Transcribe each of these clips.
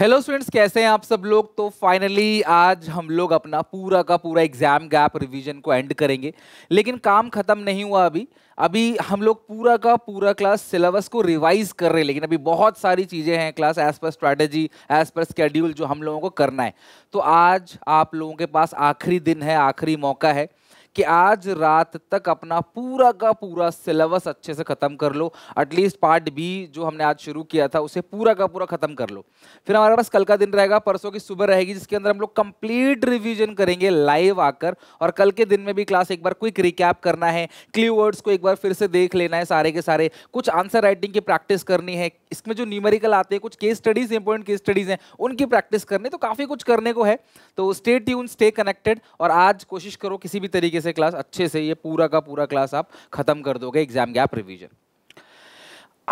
Hello students कैसे हैं आप सब लोग तो फाइनली आज हम लोग अपना पूरा का पूरा एग्जाम गैप रिवीजन को एंड करेंगे लेकिन काम खत्म नहीं हुआ अभी अभी हम लोग पूरा का पूरा क्लास सिलेबस को रिवाइज कर रहे हैं लेकिन अभी बहुत सारी चीज़ें हैं क्लास एज पर स्ट्रैटेजी एज पर स्केड्यूल जो हम लोगों को करना है तो आज आप लोगों के पास आखिरी दिन है आखिरी मौका है कि आज रात तक अपना पूरा का पूरा सिलेबस अच्छे से ख़त्म कर लो एटलीस्ट पार्ट बी जो हमने आज शुरू किया था उसे पूरा का पूरा ख़त्म कर लो फिर हमारे पास कल का दिन रहेगा परसों की सुबह रहेगी जिसके अंदर हम लोग कंप्लीट रिविजन करेंगे लाइव आकर और कल के दिन में भी क्लास एक बार क्विक रिकैप करना है क्ल्यू वर्ड्स को एक बार फिर से देख लेना है सारे के सारे कुछ आंसर राइटिंग की प्रैक्टिस करनी है इसमें जो न्यूमेरिकल आते हैं कुछ case studies important case studies हैं उनकी प्रैक्टिस करनी तो काफ़ी कुछ करने को है तो स्टे ट्यून स्टे कनेक्टेड और आज कोशिश करो किसी भी तरीके से क्लास अच्छे से ये पूरा का पूरा क्लास आप खत्म कर दोगे एग्जाम गैप रिविजन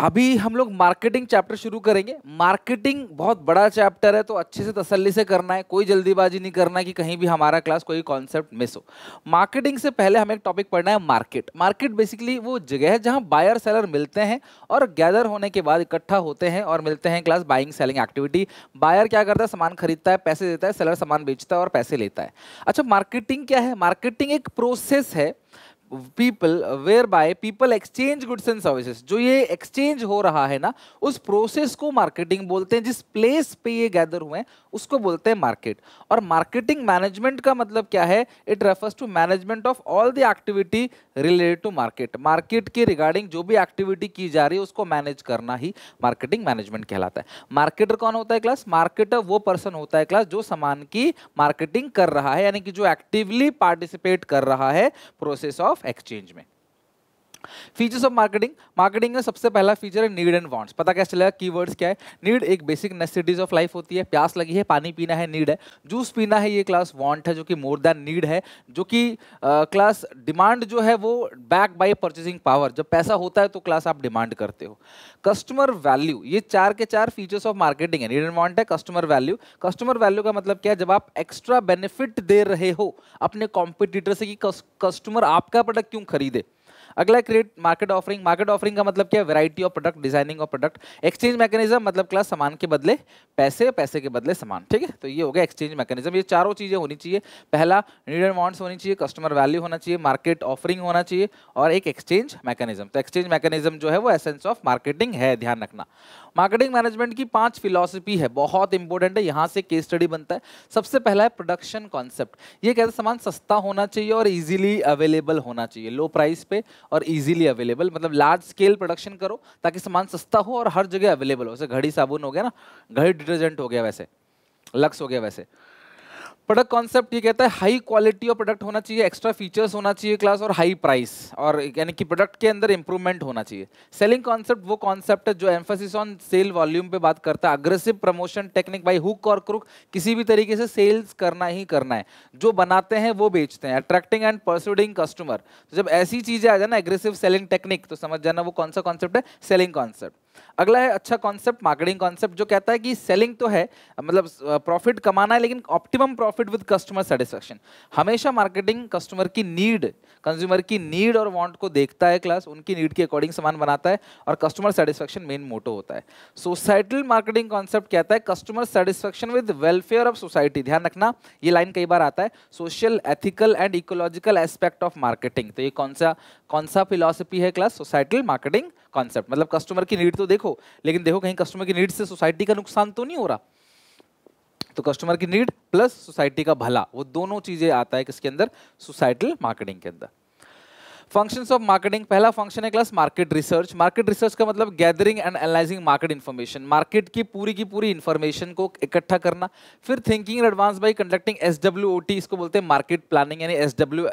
अभी हम लोग मार्केटिंग चैप्टर शुरू करेंगे मार्केटिंग बहुत बड़ा चैप्टर है तो अच्छे से तसल्ली से करना है कोई जल्दीबाजी नहीं करना है कि कहीं भी हमारा क्लास कोई कॉन्सेप्ट मिस हो मार्केटिंग से पहले हमें एक टॉपिक पढ़ना है मार्केट मार्केट बेसिकली वो जगह है जहां बायर सेलर मिलते हैं और गैदर होने के बाद इकट्ठा होते हैं और मिलते हैं class buying selling activity buyer क्या करता है सामान खरीदता है पैसे देता है सेलर सामान बेचता है और पैसे लेता है अच्छा मार्केटिंग क्या है मार्केटिंग एक प्रोसेस है people where by people exchange goods and services जो ये एक्सचेंज हो रहा है ना उस प्रोसेस को मार्केटिंग बोलते हैं जिस प्लेस पे ये गैदर हुए हैं उसको बोलते हैं मार्केट और मार्केटिंग मैनेजमेंट का मतलब क्या है it refers to management of all the activity related to market market के रिगार्डिंग जो भी एक्टिविटी की जा रही है उसको मैनेज करना ही मार्केटिंग मैनेजमेंट कहलाता है मार्केटर कौन होता है क्लास मार्केटर वो पर्सन होता है क्लास जो सामान की मार्केटिंग कर रहा है यानी कि जो एक्टिवली पार्टिसिपेट कर रहा है प्रोसेस ऑफ एक्सचेंज में फीचर्स ऑफ मार्केटिंग मार्केटिंग में सबसे पहला फीचर है नीड एंड वांट्स पता कैसे चलेगा कीवर्ड्स क्या है नीड एक बेसिक नेसेसिटीज ऑफ लाइफ होती है प्यास लगी है पानी पीना है नीड है जूस पीना है ये क्लास वांट है जो कि मोर देन नीड है जो कि क्लास डिमांड जो है वो बैक बाय परचेसिंग पावर जब पैसा होता है तो क्लास आप डिमांड करते हो कस्टमर वैल्यू ये चार के चार फीचर्स ऑफ मार्केटिंग है नीड एंड वॉन्ट है कस्टमर वैल्यू कस्टमर वैल्यू का मतलब क्या है जब आप एक्स्ट्रा बेनिफिट दे रहे हो अपने कॉम्पिटिटर से कि कस्टमर आपका प्रोडक्ट क्यों खरीदे अगला create market offering market offering का मतलब क्या है variety of product designing of product exchange mechanism मतलब क्लास सामान के बदले पैसे पैसे के बदले सामान ठीक है तो ये हो गया एक्सचेंज मैकेनिज्म ये चारों चीज़ें होनी चाहिए पहला नीड एंड वॉन्ट्स होनी चाहिए कस्टमर वैल्यू होना चाहिए मार्केट ऑफरिंग होना चाहिए और एक एक्सचेंज मैकेनिज्म तो एक्सचेंज मैकेनिज्म जो है वो एसेंस ऑफ मार्केटिंग है ध्यान रखना मार्केटिंग मैनेजमेंट की पांच फिलोसफी है बहुत इंपॉर्टेंट है यहाँ से केस स्टडी बनता है सबसे पहला है प्रोडक्शन कॉन्सेप्ट ये कहते सामान सस्ता होना चाहिए और इजीली अवेलेबल होना चाहिए लो प्राइस पे और इजीली अवेलेबल मतलब लार्ज स्केल प्रोडक्शन करो ताकि सामान सस्ता हो और हर जगह अवेलेबल हो जैसे घड़ी साबुन हो गया ना घड़ी डिटर्जेंट हो गया वैसे लक्स हो गया वैसे प्रोडक्ट कॉन्सेप्ट ये कहता है हाई क्वालिटी ऑफ प्रोडक्ट होना चाहिए एक्स्ट्रा फीचर्स होना चाहिए क्लास और हाई प्राइस और यानी कि प्रोडक्ट के अंदर इंप्रूवमेंट होना चाहिए सेलिंग कॉन्सेप्ट वो कॉन्सेप्ट है जो एम्फोसिस ऑन सेल वॉल्यूम पे बात करता है aggressive promotion technique by hook और क्रुक किसी भी तरीके से सेल्स करना ही करना है जो बनाते हैं वो बेचते हैं अट्रैक्टिंग एंड परसुडिंग कस्टमर तो जब ऐसी चीज़ें आ जाए ना एग्रेसिव सेलिंग टेक्निक तो समझ जाना वो कौन सा कॉन्सेप्ट है सेलिंग कॉन्सेप्ट अगला है अच्छा कॉन्सेप्ट मार्केटिंग कॉन्सेप्ट जो कहता है कि सेलिंग तो है मतलब प्रॉफिट कमाना है लेकिन optimum profit with customer satisfaction हमेशा मार्केटिंग कस्टमर की नीड कंज्यूमर की नीड और वांट को देखता है क्लास उनकी नीड के अकॉर्डिंग सामान बनाता है और कस्टमर सेटिस्फेक्शन मेन मोटो होता है सोसाइटल मार्केटिंग कॉन्सेप्ट कहता है customer satisfaction with welfare of society ध्यान रखना ये लाइन कई बार आता है social ethical and ecological aspect of marketing तो ये कौन सा कौन सा फिलोसफी है क्लास सोसाइटल मार्केटिंग कॉन्सेप्ट मतलब कस्टमर की नीड तो देखो लेकिन देखो कहीं कस्टमर की नीड से सोसाइटी का नुकसान तो नहीं हो रहा तो कस्टमर की नीड प्लस सोसाइटी का भला वो दोनों चीज़ें आता है किसके अंदर सोसाइटल मार्केटिंग के अंदर फंक्शंस ऑफ मार्केटिंग पहला फंक्शन है class market research market research का मतलब gathering and analyzing market information market की पूरी की पूरी इन्फॉर्मेशन को इकट्ठा करना फिर thinking advance by conducting S इसको बोलते हैं मार्केट प्लानिंग यानी S W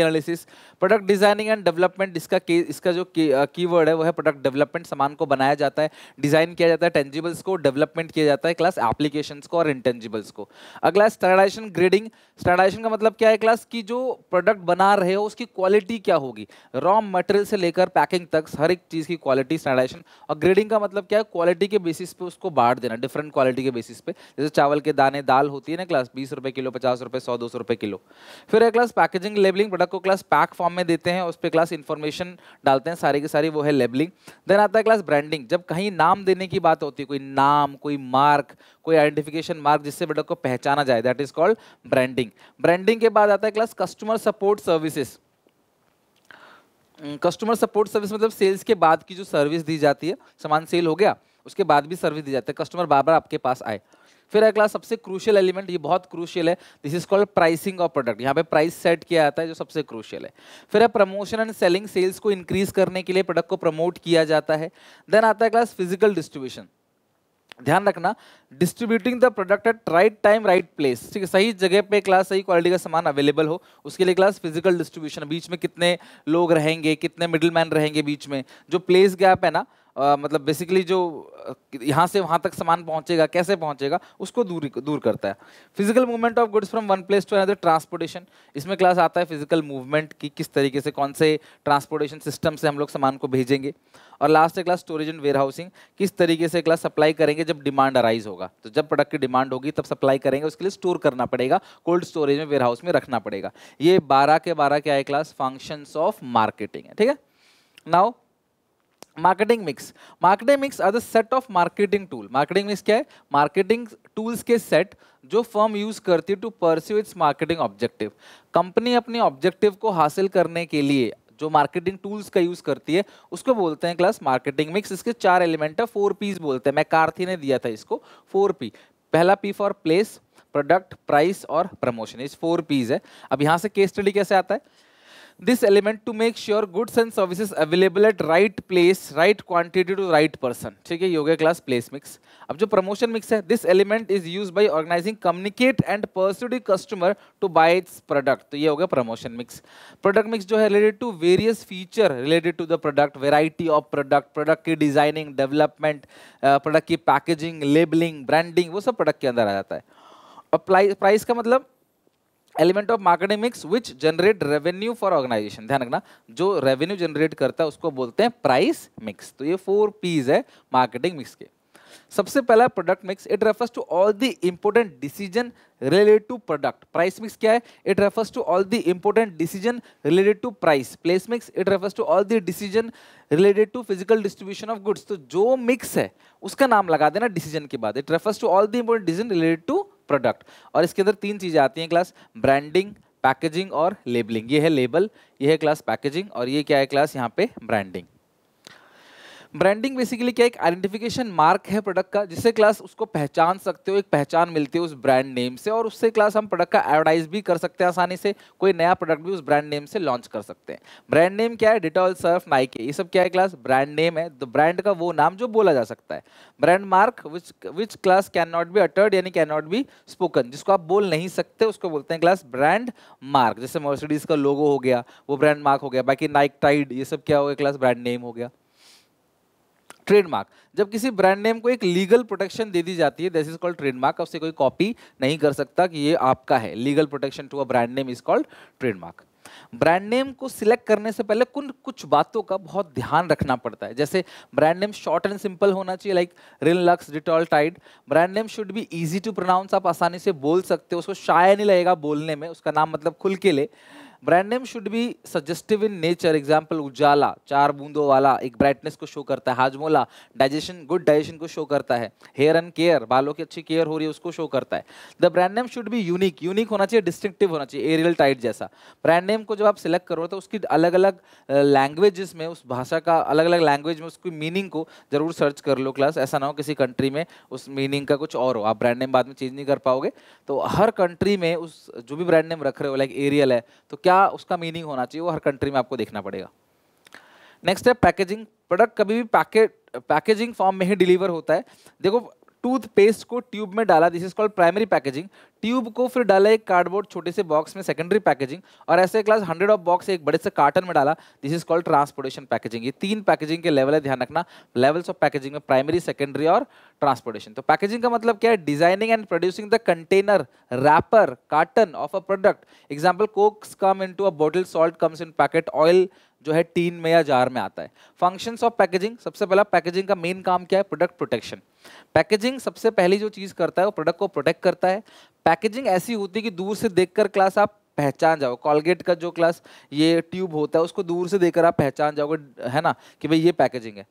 analysis product designing and development इसका के, इसका जो की वर्ड uh, है वो है प्रोडक्ट डेवलपमेंट सामान को बनाया जाता है डिजाइन किया जाता है टेंजिबल्स को डेवलपमेंट किया जाता है क्लास एप्लीकेशन को और इंटेंजिबल्स को अगला स्टैंडाइजेशन ग्रेडिंग स्टैंडाइजेशन का मतलब क्या है क्लास की जो प्रोडक्ट बना रहे हो उसकी क्वालिटी क्या होगी रॉ मटेरियल से लेकर पैकिंग तक हर एक चीज़ की क्वालिटी स्टैंडाइजेशन और ग्रेडिंग का मतलब क्या है क्वालिटी के बेसिस पे उसको बांट देना डिफरेंट क्वालिटी के बेसिस पे जैसे चावल के दाने दाल होती है ना क्लास बीस रुपये किलो पचास रुपये सौ दो सौ रुपये किलो फिर एक क्लास पैकेजिंग लेबलिंग प्रोडक्ट को क्लास पैक फॉर्म में देते हैं उस पर क्लास इन्फॉर्मेशन डालते हैं सारी की सारी वो है लेबलिंग देन आता है क्लास ब्रांडिंग जब कहीं नाम देने की बात होती है कोई नाम कोई मार्क कोई आइडेंटिफिकेशन मार्क जिससे प्रोडक्ट को पहचाना जाए that is called branding branding के बाद आता है class customer support services customer support service मतलब सेल्स के बाद की जो सर्विस दी जाती है सामान सेल हो गया उसके बाद भी सर्विस दी जाती है कस्टमर बार बार आपके पास आए फिर अगला सबसे क्रूशियल एलिमेंट ये बहुत क्रूशियल है this is called pricing of product यहाँ पे प्राइस सेट किया जाता है जो सबसे क्रूशियल है फिर है प्रमोशन एंड सेलिंग सेल्स को इंक्रीज करने के लिए प्रोडक्ट को प्रमोट किया जाता है देन आता है क्लास फिजिकल डिस्ट्रीब्यूशन ध्यान रखना distributing the product at right time right place ठीक है सही जगह पे क्लास सही क्वालिटी का सामान अवेलेबल हो उसके लिए क्लास फिजिकल डिस्ट्रीब्यूशन बीच में कितने लोग रहेंगे कितने मिडिल मैन रहेंगे बीच में जो प्लेस गैप है ना आ, मतलब बेसिकली जो यहाँ से वहाँ तक सामान पहुँचेगा कैसे पहुँचेगा उसको दूर दूर करता है physical movement of goods from one place to another transportation इसमें क्लास आता है फिजिकल मूवमेंट की किस तरीके से कौन से ट्रांसपोर्टेशन सिस्टम से हम लोग सामान को भेजेंगे और लास्ट है class storage and warehousing किस तरीके से क्लास सप्लाई करेंगे जब डिमांड अराइज होगा तो जब प्रोडक्ट की डिमांड होगी तब सप्लाई करेंगे उसके लिए स्टोर करना पड़ेगा कोल्ड स्टोरेज में वेयर हाउस में रखना पड़ेगा ये बारह के बारह के आए क्लास फंक्शंस ऑफ मार्केटिंग है ठीक है now marketing mix marketing mix are the set of marketing tool marketing mix क्या है मार्केटिंग टूल्स के सेट जो फर्म यूज करती है to pursue its marketing objective company अपनी ऑब्जेक्टिव को हासिल करने के लिए जो मार्केटिंग टूल्स का यूज करती है उसको बोलते हैं क्लास मार्केटिंग मिक्स इसके चार एलिमेंट है फोर पीज बोलते हैं मैं कार्थी ने दिया था इसको फोर पी पहला P for place product price और प्रमोशन इस फोर पीज है अब यहाँ से केस स्टडी कैसे आता है this element to make sure goods and services available at right place, right quantity to right person. ठीक है ये क्लास प्लेस मिक्स अब जो प्रमोशन मिक्स है this element is use by organizing communicate and persuade customer to buy its product तो ये हो गया प्रमोशन मिक्स प्रोडक्ट मिक्स जो है related to various feature related to the product variety of product product की designing development product की packaging labelling branding वो सब प्रोडक्ट के अंदर आ जाता है प्राइस का मतलब element of marketing mix which generate revenue for organization ध्यान रखना जो रेवेन्यू जनरेट करता है उसको बोलते हैं प्राइस मिक्स तो ये फोर पीज है मार्केटिंग मिक्स के सबसे पहला product mix it refers to all the important decision related to product price mix क्या है it refers to all the important decision related to price place mix it refers to all the decision related to physical distribution of goods तो जो mix है उसका नाम लगा देना decision के बाद it refers to all the important decision related to product और इसके अंदर तीन चीज़ें आती हैं क्लास ब्रांडिंग पैकेजिंग और लेबलिंग ये है लेबल ये है क्लास पैकेजिंग और ये क्या है क्लास यहाँ पे ब्रांडिंग ब्रांडिंग बेसिकली क्या एक आइडेंटिफिकेशन मार्क है प्रोडक्ट का जिससे क्लास उसको पहचान सकते हो एक पहचान मिलती है उस ब्रांड नेम से और उससे क्लास हम प्रोडक्ट का एडवर्टाइज भी कर सकते हैं आसानी से कोई नया प्रोडक्ट भी उस ब्रांड नेम से लॉन्च कर सकते हैं ब्रांड नेम क्या है डिटॉल सर्फ नाइके ये सब क्या है क्लास ब्रांड नेम है तो ब्रांड का वो नाम जो बोला जा सकता है brand mark which which class can not be uttered यानी कैन नॉट बी स्पोकन जिसको आप बोल नहीं सकते उसको बोलते हैं क्लास ब्रांड मार्क जैसे मर्सिडीज का लोगो हो गया वो ब्रांड मार्क हो गया बाकी नाइक टाइड ये सब क्या हो गया क्लास ब्रांड नेम हो गया ट्रेडमार्क जब किसी ब्रांड नेम को एक लीगल प्रोटेक्शन दे दी जाती है दिस इज कॉल्ड ट्रेडमार्क अब कोई कॉपी नहीं कर सकता कि ये आपका है legal protection to a brand name is called trademark brand name को सिलेक्ट करने से पहले कुछ कुछ बातों का बहुत ध्यान रखना पड़ता है जैसे brand name short and simple होना चाहिए like Rin Lux Dettol Tide brand name should be easy to pronounce आप आसानी से बोल सकते हो उसको शाया नहीं लगेगा बोलने में उसका नाम मतलब खुल के ले brand name should be suggestive in nature example Ujala चार बूंदों वाला एक ब्राइटनेस को शो करता है हाजमोला डाइजेशन गुड डाइजेशन को शो करता है हेयर एंड केयर बालों की अच्छी केयर हो रही है उसको शो करता है the brand name should be unique unique होना चाहिए डिस्टिंक्टिव होना चाहिए एरियल टाइट जैसा ब्रांड नेम को जब आप सिलेक्ट करो तो उसकी अलग अलग लैंग्वेजेस में उस भाषा का अलग अलग लैंग्वेज में उसकी मीनिंग को जरूर सर्च कर लो क्लास ऐसा ना हो किसी कंट्री में उस मीनिंग का कुछ और हो आप ब्रांड नेम बाद में चेंज नहीं कर पाओगे तो हर कंट्री में उस जो भी ब्रांड नेम रख रहे हो लाइक एरियल है तो क्या क्या उसका मीनिंग होना चाहिए वो हर कंट्री में आपको देखना पड़ेगा नेक्स्ट है पैकेजिंग प्रोडक्ट कभी भी पैकेट पैकेजिंग फॉर्म में ही डिलीवर होता है देखो टूथपेस्ट को ट्यूब में डाला this is called primary packaging tube को फिर डाला एक कार्डबोर्ड छोटे से बॉक्स में सेकेंडरी पैकेजिंग और ऐसे क्लास हंड्रेड ऑफ बॉक्स एक बड़े से कार्टन में डाला this is called transportation packaging ये तीन पैकेजिंग के लेवल है ध्यान रखना लेवल्स ऑफ पैकेजिंग में प्राइमरी सेकेंडरी और ट्रांसपोर्टेशन तो पैकेजिंग का मतलब क्या है designing and producing the container wrapper carton of a product example Cokes come in to a bottle salt comes in packet oil जो है टीन में या जार में आता है फंक्शंस ऑफ पैकेजिंग सबसे पहला पैकेजिंग का मेन काम क्या है प्रोडक्ट प्रोटेक्शन पैकेजिंग सबसे पहली जो चीज़ करता है वो प्रोडक्ट को प्रोटेक्ट करता है पैकेजिंग ऐसी होती है कि दूर से देखकर क्लास आप पहचान जाओ कॉलगेट का जो क्लास ये ट्यूब होता है उसको दूर से देखकर आप पहचान जाओगे है ना कि भाई ये पैकेजिंग है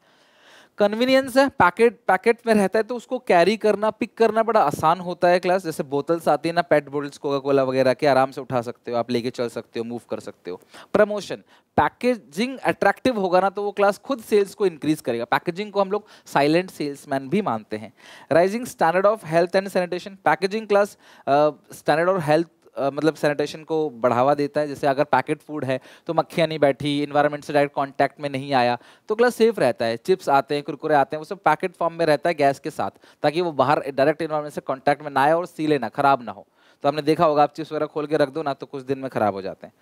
कन्वीनियंस है पैकेट पैकेट में रहता है तो उसको कैरी करना पिक करना बड़ा आसान होता है क्लास जैसे बोतल्स आती है ना पेट बोटल्स कोका कोला वगैरह के आराम से उठा सकते हो आप लेके चल सकते हो मूव कर सकते हो प्रमोशन पैकेजिंग अट्रैक्टिव होगा ना तो वो क्लास खुद सेल्स को इंक्रीज करेगा पैकेजिंग को हम लोग साइलेंट सेल्समैन भी मानते हैं rising standard of health and sanitation packaging class standard of health मतलब सैनिटेशन को बढ़ावा देता है जैसे अगर पैकेट फूड है तो मक्खियाँ नहीं बैठी इन्वायरमेंट से डायरेक्ट कॉन्टैक्ट में नहीं आया तो अगला सेफ रहता है चिप्स आते हैं कुरकुरे आते हैं वो सब पैकेट फॉर्म में रहता है गैस के साथ ताकि वो बाहर डायरेक्ट इन्वायरमेंट से कॉन्टैक्ट में ना आए और सीले ना खराब ना हो तो हमने देखा होगा आप चिप्स वगैरह खोल के रख दो ना तो कुछ दिन में खराब हो जाते हैं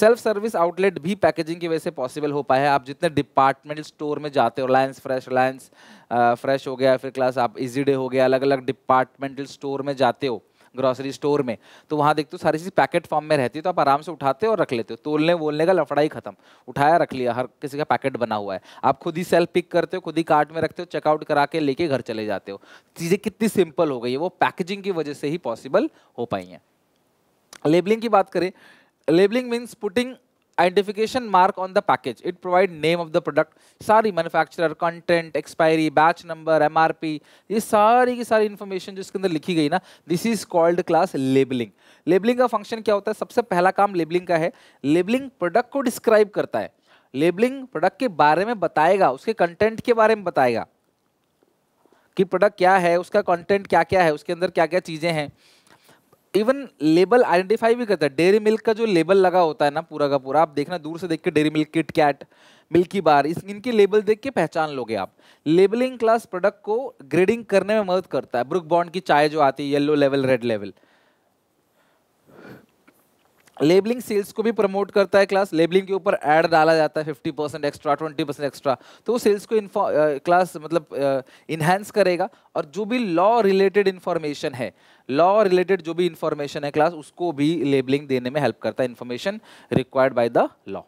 सेल्फ सर्विस आउटलेट भी पैकेजिंग की वजह से पॉसिबल हो पाया है आप जितने डिपार्टमेंटल स्टोर में जाते हो रिलायंस फ्रेश रिलायंस फ्रेश हो गया फिर क्लास आप इजी डे हो गया अलग अलग डिपार्टमेंटल स्टोर में जाते हो ग्रॉसरी स्टोर में तो वहाँ देखते हो सारी चीज़ पैकेट फॉर्म में रहती है तो आप आराम से उठाते हो और रख लेते हो तोलने वोलने का लफड़ा ही खत्म उठाया रख लिया हर किसी का पैकेट बना हुआ है आप खुद ही सेल्फ पिक करते हो खुद ही कार्ट में रखते हो चेकआउट करा के लेके घर चले जाते हो चीज़ें कितनी सिंपल हो गई है वो पैकेजिंग की वजह से ही पॉसिबल हो पाई हैं लेबलिंग की बात करें labelling means putting identification mark on the package. It provides name of the product, सारी manufacturer, content, expiry, batch number, MRP, ये सारी की सारी information जो इसके अंदर लिखी गई ना this is called class labeling. Labeling का function क्या होता है सबसे पहला काम labeling का है labeling product को describe करता है लेबलिंग प्रोडक्ट के बारे में बताएगा उसके कंटेंट के बारे में बताएगा कि प्रोडक्ट क्या है उसका कंटेंट क्या क्या है उसके अंदर क्या क्या चीज़ें हैं इवन लेबल आइडेंटिफाई भी करता है डेयरी मिल्क का जो लेबल लगा होता है ना पूरा का पूरा आप देखना दूर से देख के Dairy Milk Kit Kat Milky Bar इस इनके लेबल देख के पहचान लोगे आप लेबलिंग क्लास प्रोडक्ट को ग्रेडिंग करने में मदद करता है ब्रुक बॉन्ड की चाय जो आती है yellow level red level labelling sales को भी प्रमोट करता है क्लास लेबलिंग के ऊपर ऐड डाला जाता है 50 परसेंट एक्स्ट्रा 20 परसेंट एक्स्ट्रा तो वो सेल्स को क्लास मतलब इन्हेंस करेगा और जो भी लॉ रिलेटेड इन्फॉर्मेशन है लॉ रिलेटेड जो भी इंफॉर्मेशन है क्लास उसको भी लेबलिंग देने में हेल्प करता है information required by the law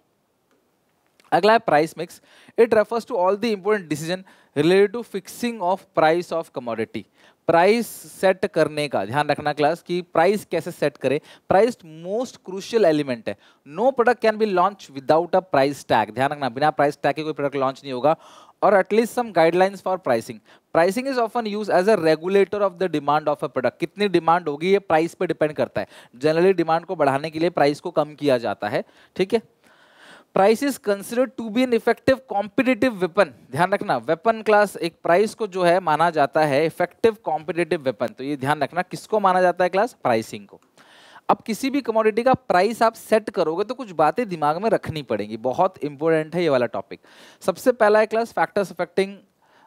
अगला है price mix it refers to all the important decision related to fixing of price of commodity price set करने का ध्यान रखना क्लास कि प्राइस कैसे सेट करें प्राइस मोस्ट क्रूशियल एलिमेंट है no product can be launch without a price tag ध्यान रखना बिना प्राइस टैग के कोई प्रोडक्ट लॉन्च नहीं होगा और at least some guidelines for pricing pricing is often use as a regulator of the demand of a product कितनी demand होगी ये प्राइस पे डिपेंड करता है जनरली डिमांड को बढ़ाने के लिए प्राइस को कम किया जाता है ठीक है price is considered to be an effective competitive weapon ध्यान रखना वेपन क्लास एक प्राइस को जो है माना जाता है इफेक्टिव कॉम्पिटेटिव वेपन तो ये ध्यान रखना किसको माना जाता है क्लास प्राइसिंग को अब किसी भी कमोडिटी का प्राइस आप सेट करोगे तो कुछ बातें दिमाग में रखनी पड़ेंगी बहुत इंपॉर्टेंट है ये वाला टॉपिक सबसे पहला है class factors affecting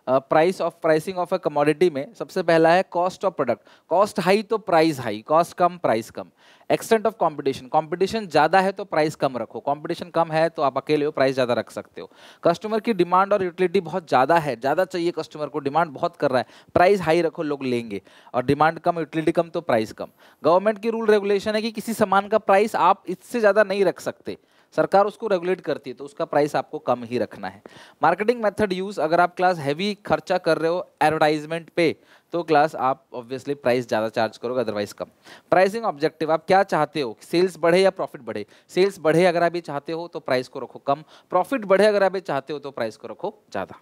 price of pricing of a commodity में सबसे पहला है cost of product cost high तो प्राइस हाई कॉस्ट कम प्राइस कम एक्सटेंट ऑफ कंपटीशन कंपटीशन ज़्यादा है तो प्राइस कम रखो कंपटीशन कम है तो आप अकेले हो प्राइस ज़्यादा रख सकते हो कस्टमर की डिमांड और यूटिलिटी बहुत ज़्यादा है ज़्यादा चाहिए कस्टमर को डिमांड बहुत कर रहा है प्राइस हाई रखो लोग लेंगे और डिमांड कम यूटिलिटी कम तो प्राइस कम गवर्नमेंट की रूल रेगुलेशन है कि किसी सामान का प्राइस आप इससे ज़्यादा नहीं रख सकते सरकार उसको रेगुलेट करती है तो उसका प्राइस आपको कम ही रखना है मार्केटिंग मेथड यूज़ अगर आप क्लास हैवी खर्चा कर रहे हो एडवर्टाइजमेंट पे तो क्लास आप ऑब्वियसली प्राइस ज़्यादा चार्ज करोगे अदरवाइज कम प्राइसिंग ऑब्जेक्टिव आप क्या चाहते हो सेल्स बढ़े या प्रॉफिट बढ़े सेल्स बढ़े अगर आप ये चाहते हो तो प्राइस को रखो कम प्रॉफिट बढ़े अगर आप ये चाहते हो तो प्राइस को रखो ज़्यादा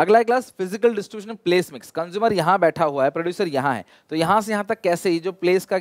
अगला class physical distribution place mix consumer यहाँ बैठा हुआ है प्रोड्यूसर यहाँ है तो यहाँ से यहाँ तक कैसे ये जो प्लेस का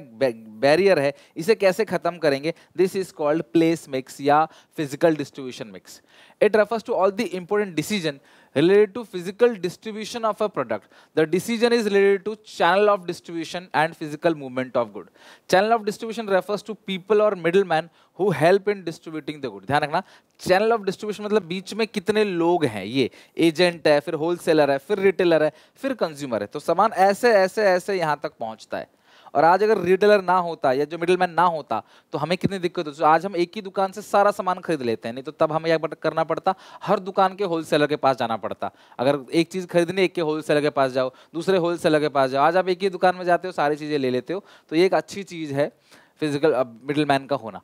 बैरियर है इसे कैसे खत्म करेंगे this is called place mix या physical distribution mix it refers to all the important decision related to physical distribution of a product. The decision is related to channel of distribution and physical movement of good. Channel of distribution refers to people or middleman who help in distributing the good. dhyan rakhna channel of distribution matlab beech mein kitne log hain ye agent hai fir wholesaler hai fir retailer hai fir consumer hai to saman aise aise aise yahan tak pahunchta hai और आज अगर retailer ना होता या जो middle ना होता तो हमें कितनी दिक्कत होती आज हम एक ही दुकान से सारा सामान खरीद लेते हैं नहीं तो तब हमें यह करना पड़ता हर दुकान के होलसेलर के पास जाना पड़ता अगर एक चीज़ खरीदनी एक के होलसेलर के पास जाओ दूसरे होलसेलर के पास जाओ आज आप एक ही दुकान में जाते हो सारी चीज़ें ले लेते हो तो ये एक अच्छी चीज़ है फिजिकल मिडिल का होना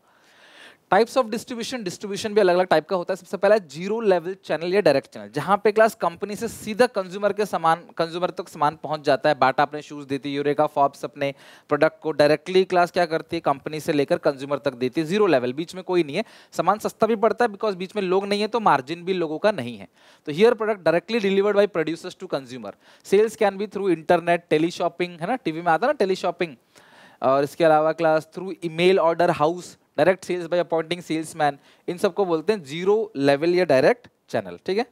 टाइप्स ऑफ डिस्ट्रीब्यूशन डिस्ट्रीब्यूशन भी अलग अलग टाइप का होता है सबसे पहले जीरो लेवल चैनल या डायरेक्ट चैनल जहां पे क्लास कंपनी से सीधा कंज्यूमर के सामान कंज्यूमर तक तो सामान पहुंच जाता है बाटा अपने शूज देती है यूरेगा फॉप्स अपने प्रोडक्ट को डायरेक्टली क्लास क्या करती है कंपनी से लेकर कंज्यूमर तक देती है जीरो लेवल बीच में कोई नहीं है सामान सस्ता भी पड़ता है बिकॉज बीच में लोग नहीं है तो मार्जिन भी लोगों का नहीं है तो here product directly delivered by producers to consumer sales can be through internet teleshopping है ना टीवी में आता ना टेली शॉपिंग और इसके अलावा class through email order house direct sales by appointing salesman इन सबको बोलते हैं जीरो लेवल या डायरेक्ट चैनल ठीक है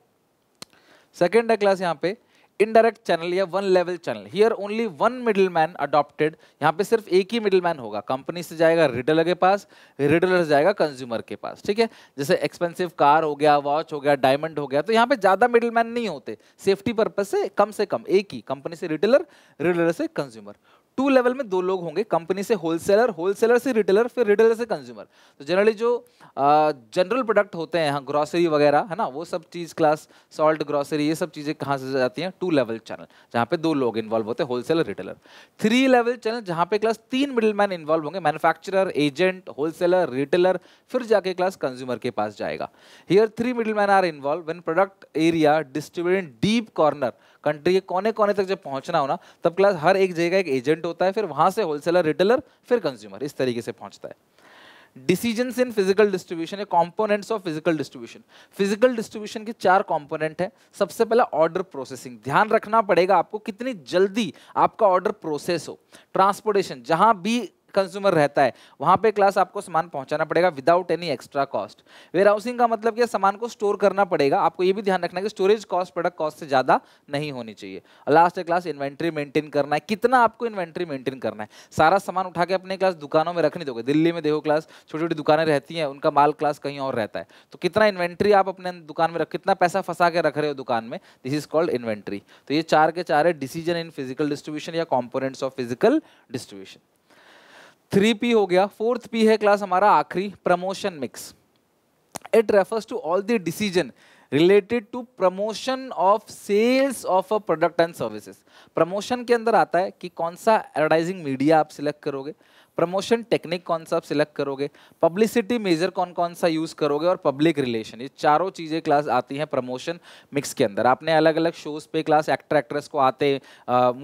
सेकेंड है क्लास यहाँ पे इनडायरेक्ट चैनल या one level channel here only one middleman adopted यहाँ पे सिर्फ एक ही मिडिल मैन होगा कंपनी से जाएगा रिटेलर के पास रिटेलर से जाएगा कंज्यूमर के पास ठीक है जैसे एक्सपेंसिव कार हो गया वॉच हो गया डायमंड हो गया तो यहाँ पे ज़्यादा मिडिल मैन नहीं होते सेफ्टी पर्पज से कम से कम एक ही कंपनी से रिटेलर रिटेलर से कंज्यूमर टू लेवल में दो लोग होंगे कंपनी से होलसेलर होलसेलर से रिटेलर फिर रिटेलर से कंज्यूमर तो जनरली जो जनरल प्रोडक्ट होते हैं यहाँ ग्रॉसरी वगैरह है ना वो सब चीज़ क्लास सॉल्ट ग्रॉसरी ये सब चीज़ें कहाँ से जाती हैं टू लेवल चैनल जहाँ पे दो लोग इन्वॉल्व होते हैं wholesaler retailer three level channel जहाँ पे क्लास तीन मिडिल मैन इन्वॉल्व होंगे मैनुफैक्चरर एजेंट होलसेलर रिटेलर फिर जाके क्लास कंज्यूमर के पास जाएगा here three middleman are involve when product area distribute deep corner country के कोने कोने तक जब पहुंचना हो ना तब क्लास हर एक जगह एक एजेंट होता है फिर वहां से होलसेलर रिटेलर फिर कंज्यूमर इस तरीके से पहुंचता है डिसीजन इन फिजिकल डिस्ट्रीब्यूशन या components of physical distribution physical distribution के चार कॉम्पोनेंट है सबसे पहला ऑर्डर प्रोसेसिंग ध्यान रखना पड़ेगा आपको कितनी जल्दी आपका ऑर्डर प्रोसेस हो ट्रांसपोर्टेशन जहां भी कंज्यूमर रहता है वहां पे क्लास आपको सामान पहुंचाना पड़ेगा without any extra cost warehousing का मतलब क्या सामान को स्टोर करना पड़ेगा आपको ये भी ध्यान रखना है कि स्टोरेज कॉस्ट प्रोडक्ट कॉस्ट से ज़्यादा नहीं होनी चाहिए लास्ट क्लास इन्वेंट्री मेंटेन करना है कितना आपको इन्वेंट्री मेंटेन करना है सारा सामान उठा के अपने क्लास दुकानों में रखने दोगे दिल्ली में देखो क्लास छोटी छोटी दुकानें रहती हैं उनका माल क्लास कहीं और रहता है तो कितना इन्वेंट्री आप अपने दुकान में रख कितना पैसा फंसा के रख रहे हो दुकान में दिस इज कॉल्ड इन्वेंट्री तो ये चार के चार है डिसीजन इन फिजिकल डिस्ट्रीब्यूशन या components of physical distribution three P हो गया फोर्थ पी है क्लास हमारा आखिरी promotion mix it refers to all the decision related to promotion of sales of a product and services promotion के अंदर आता है कि कौन सा एडवर्टाइजिंग मीडिया आप सिलेक्ट करोगे प्रमोशन टेक्निक कौन सा आप सिलेक्ट करोगे पब्लिसिटी मेजर कौन कौन सा यूज़ करोगे और पब्लिक रिलेशन ये चारों चीज़ें क्लास आती हैं प्रमोशन मिक्स के अंदर आपने अलग अलग शोज़ पे क्लास एक्टर एक्ट्रेस को आते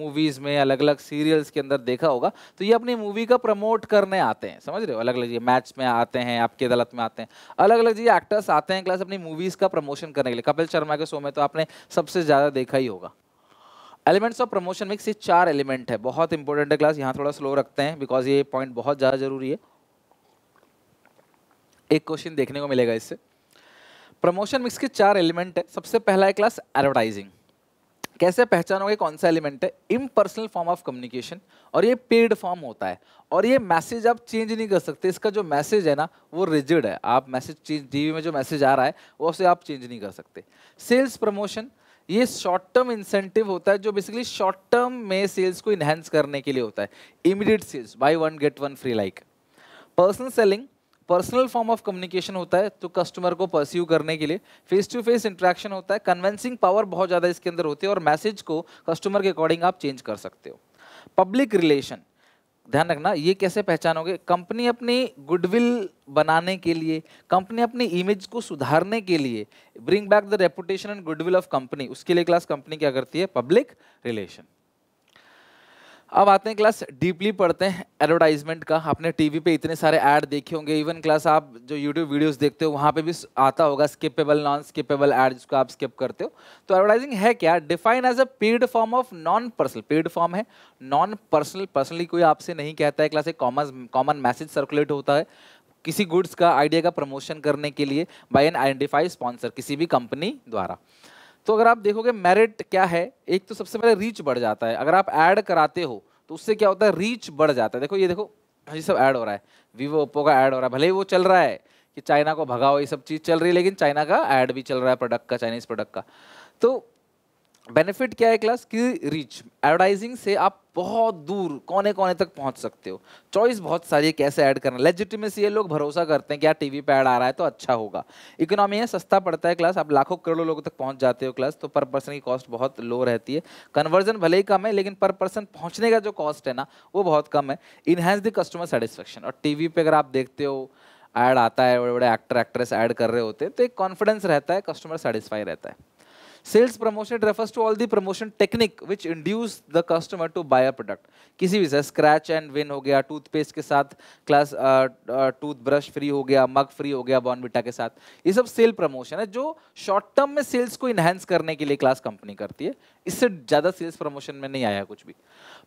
मूवीज़ में अलग अलग सीरियल्स के अंदर देखा होगा तो ये अपनी मूवी का प्रमोट करने आते हैं समझ रहे हो अलग अलग ये मैच में आते हैं आपकी अदालत में आते हैं अलग अलग ये एक्टर्स आते हैं क्लास अपनी मूवीज़ का प्रमोशन करने के लिए कपिल शर्मा के शो में तो आपने सबसे ज़्यादा देखा ही होगा एलिमेंट्स ऑफ प्रमोशन मिक्स ये चार एलिमेंट है बहुत इंपॉर्टेंट है क्लास यहाँ थोड़ा स्लो रखते हैं बिकॉज ये पॉइंट बहुत ज़्यादा जरूरी है एक क्वेश्चन देखने को मिलेगा इससे प्रमोशन मिक्स के चार एलिमेंट है सबसे पहला है क्लास एडवर्टाइजिंग कैसे पहचानोगे कौन सा एलिमेंट है इम्पर्सनल फॉर्म ऑफ कम्युनिकेशन और ये पेड फॉर्म होता है और ये मैसेज आप चेंज नहीं कर सकते इसका जो मैसेज है ना वो रिजिड है आप मैसेज चेंज टीवी में जो मैसेज आ रहा है वो उसे आप चेंज नहीं कर सकते सेल्स प्रमोशन ये शॉर्ट टर्म इंसेंटिव होता है जो बेसिकली शॉर्ट टर्म में सेल्स को इन्हेंस करने के लिए होता है immediate sales buy one get one free like personal selling personal form of communication होता है तो कस्टमर को परस्यू करने के लिए फेस टू फेस इंट्रैक्शन होता है कन्वेंसिंग पावर बहुत ज़्यादा इसके अंदर होती है और मैसेज को कस्टमर के अकॉर्डिंग आप चेंज कर सकते हो पब्लिक रिलेशन ध्यान रखना ये कैसे पहचानोगे कंपनी अपनी गुडविल बनाने के लिए कंपनी अपनी इमेज को सुधारने के लिए bring back the reputation and goodwill of company उसके लिए क्लास कंपनी क्या करती है पब्लिक रिलेशन अब आते हैं क्लास डीपली पढ़ते हैं एडवर्टाइजमेंट का आपने टीवी पे इतने सारे ऐड देखे होंगे इवन क्लास आप जो यूट्यूब वीडियोस देखते हो वहाँ पे भी आता होगा स्किपेबल नॉन स्किपेबल ऐड जिसको आप स्किप करते हो तो एडवर्टाइजिंग है क्या define as a paid form of non personal paid form है नॉन पर्सनल पर्सनली कोई आपसे नहीं कहता है क्लास एक कॉमन कॉमन मैसेज सर्कुलेट होता है किसी गुड्स का आइडिया का प्रमोशन करने के लिए बाई एन आइडेंटिफाई स्पॉन्सर किसी भी कंपनी द्वारा तो अगर आप देखोगे मेरिट क्या है एक तो सबसे पहले रीच बढ़ जाता है अगर आप ऐड कराते हो तो उससे क्या होता है रीच बढ़ जाता है देखो ये देखो ये सब ऐड हो रहा है वीवो ओप्पो का ऐड हो रहा है भले ही वो चल रहा है कि चाइना को भगाओ ये सब चीज़ चल रही है लेकिन चाइना का ऐड भी चल रहा है प्रोडक्ट का चाइनीज़ प्रोडक्ट का तो बेनिफिट क्या है क्लास की रीच एडवर्टाइजिंग से आप बहुत दूर कोने कोने तक पहुंच सकते हो चॉइस बहुत सारी है कैसे ऐड करना लेजिटिमेसी ये लोग भरोसा करते हैं कि यार टीवी पे ऐड आ रहा है तो अच्छा होगा इकोनॉमी है सस्ता पड़ता है क्लास आप लाखों करोड़ों लोगों तक पहुंच जाते हो क्लास तो पर पर्सन की कॉस्ट बहुत लो रहती है कन्वर्जन भले ही कम है लेकिन पर पर्सन पहुँचने का जो कॉस्ट है ना वो बहुत कम है इनहेंस द कस्टमर सेटिस्फेक्शन और टी पर अगर आप देखते हो ऐड आता है बड़े बड़े एक्टर एक्ट्रेस ऐड कर रहे होते हैं तो एक कॉन्फिडेंस रहता है कस्टमर सेटिस्फाई रहता है sales promotion refers to all the promotion technique which induce the customer to buy a product किसी भी से स्क्रैच एंड विन हो गया टूथपेस्ट के साथ क्लास टूथब्रश फ्री हो गया मग फ्री हो गया बॉर्नविटा के साथ ये सब सेल प्रमोशन है जो शॉर्ट टर्म में सेल्स को इन्हेंस करने के लिए क्लास कंपनी करती है इससे ज़्यादा सेल्स प्रमोशन में नहीं आया कुछ भी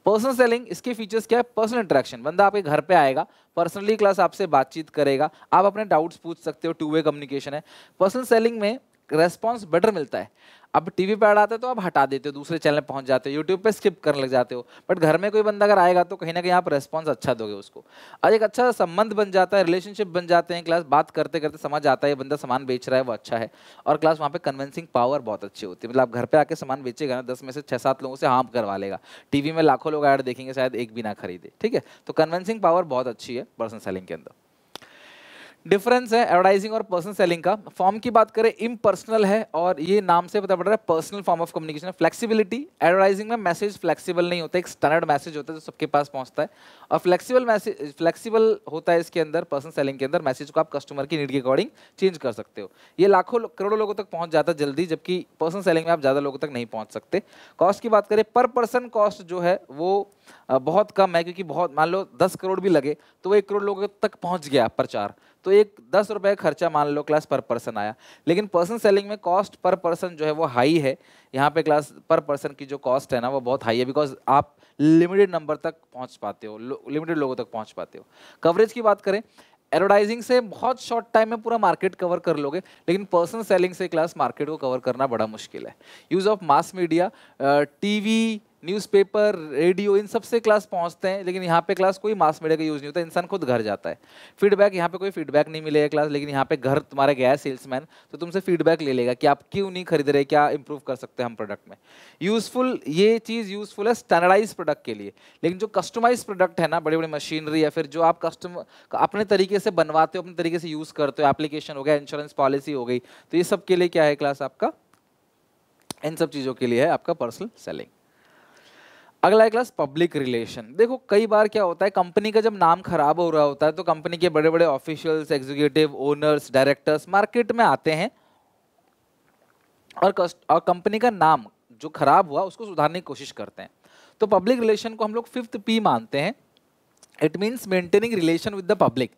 पर्सनल सेलिंग इसके फीचर्स क्या है पर्सनल इंट्रैक्शन बंदा आपके घर पे आएगा पर्सनली क्लास आपसे बातचीत करेगा आप अपने डाउट्स पूछ सकते हो टू वे कम्युनिकेशन है पर्सनल सेलिंग में रेस्पॉन्स बेटर मिलता है अब टीवी पर आता हैं तो आप हटा देते हो दूसरे चैनल पहुंच जाते हो यूट्यूब पे स्किप करने लग जाते हो बट घर में कोई बंदा अगर आएगा तो कहीं ना कहीं आप रेस्पॉन्स अच्छा दोगे उसको और एक अच्छा संबंध बन जाता है रिलेशनशिप बन जाते हैं क्लास बात करते करते समझ आता है बंदा सामान बेच रहा है वो अच्छा है और क्लास वहाँ पर कन्वेंसिंग पावर बहुत अच्छी होती है मतलब आप घर पर आके सामान बेचेगा ना दस में से छः सात लोगों से हाँ करवा लेगा टी में लाखों लोग ऐड देखेंगे शायद एक भी ना खरीदे ठीक है तो कन्वेंसिंग पावर बहुत अच्छी है पर्सन सेलिंग के अंदर डिफरेंस है एडवर्टाइजिंग और पर्सनल सेलिंग का फॉर्म की बात करें इम्पर्सनल है और ये नाम से पता पड़ रहा है personal form of communication flexibility advertising में मैसेज फ्लेक्सिबल नहीं होता एक स्टैंडर्ड मैसेज होता है जो सबके पास पहुंचता है और फ्लेक्सिबल मैसेज फ्लेक्सिबल होता है इसके अंदर पर्सनल सेलिंग के अंदर मैसेज को आप कस्टमर की नीड के अकॉर्डिंग चेंज कर सकते हो ये लाखों करोड़ों लोगों तक पहुँच जाता है जल्दी जबकि पर्सनल सेलिंग में आप ज़्यादा लोगों तक नहीं पहुँच सकते कॉस्ट की बात करें पर पर्सन कॉस्ट जो है वो बहुत कम है क्योंकि बहुत मान लो दस करोड़ भी लगे तो वो एक करोड़ लोगों तक पहुँच गया प्रचार तो एक दस रुपये खर्चा मान लो क्लास पर पर्सन आया लेकिन पर्सन सेलिंग में कॉस्ट पर पर्सन जो है वो हाई है यहाँ पे क्लास पर पर्सन की जो कॉस्ट है ना वो बहुत हाई है बिकॉज आप लिमिटेड नंबर तक पहुँच पाते हो लिमिटेड लोगों तक पहुँच पाते हो कवरेज की बात करें एडवर्टाइजिंग से बहुत शॉर्ट टाइम में पूरा मार्केट कवर कर लोगे लेकिन पर्सन सेलिंग से क्लास मार्केट को कवर करना बड़ा मुश्किल है use of mass media TV newspaper radio इन सबसे क्लास पहुंचते हैं लेकिन यहाँ पे क्लास कोई मास मीडिया का यूज़ नहीं होता इंसान खुद घर जाता है फीडबैक यहाँ पे कोई फीडबैक नहीं मिलेगा क्लास लेकिन यहाँ पे घर तुम्हारा गया है सेल्समैन तो तुमसे फीडबैक ले लेगा कि आप क्यों नहीं खरीद रहे क्या इंप्रूव कर सकते हैं हम प्रोडक्ट में यूज़फुल ये चीज़ यूज़फुल है स्टैंडर्डाइज प्रोडक्ट के लिए लेकिन जो कस्टमाइज प्रोडक्ट है ना बड़ी बड़ी मशीनरी या फिर जो आप कस्टम अपने तरीके से बनवाते हो अपने तरीके से यूज़ करते हो एप्लीकेशन हो गया इंश्योरेंस पॉलिसी हो गई तो ये सब के लिए क्या है क्लास आपका इन सब चीज़ों के लिए है आपका पर्सनल सेलिंग अगला क्लास पब्लिक रिलेशन देखो कई बार क्या होता है कंपनी का जब नाम खराब हो रहा होता है तो कंपनी के बड़े बड़े officials executive owners directors market में आते हैं और और कंपनी का नाम जो खराब हुआ उसको सुधारने की कोशिश करते हैं तो पब्लिक रिलेशन को हम लोग फिफ्थ पी मानते हैं it means maintaining relation with the public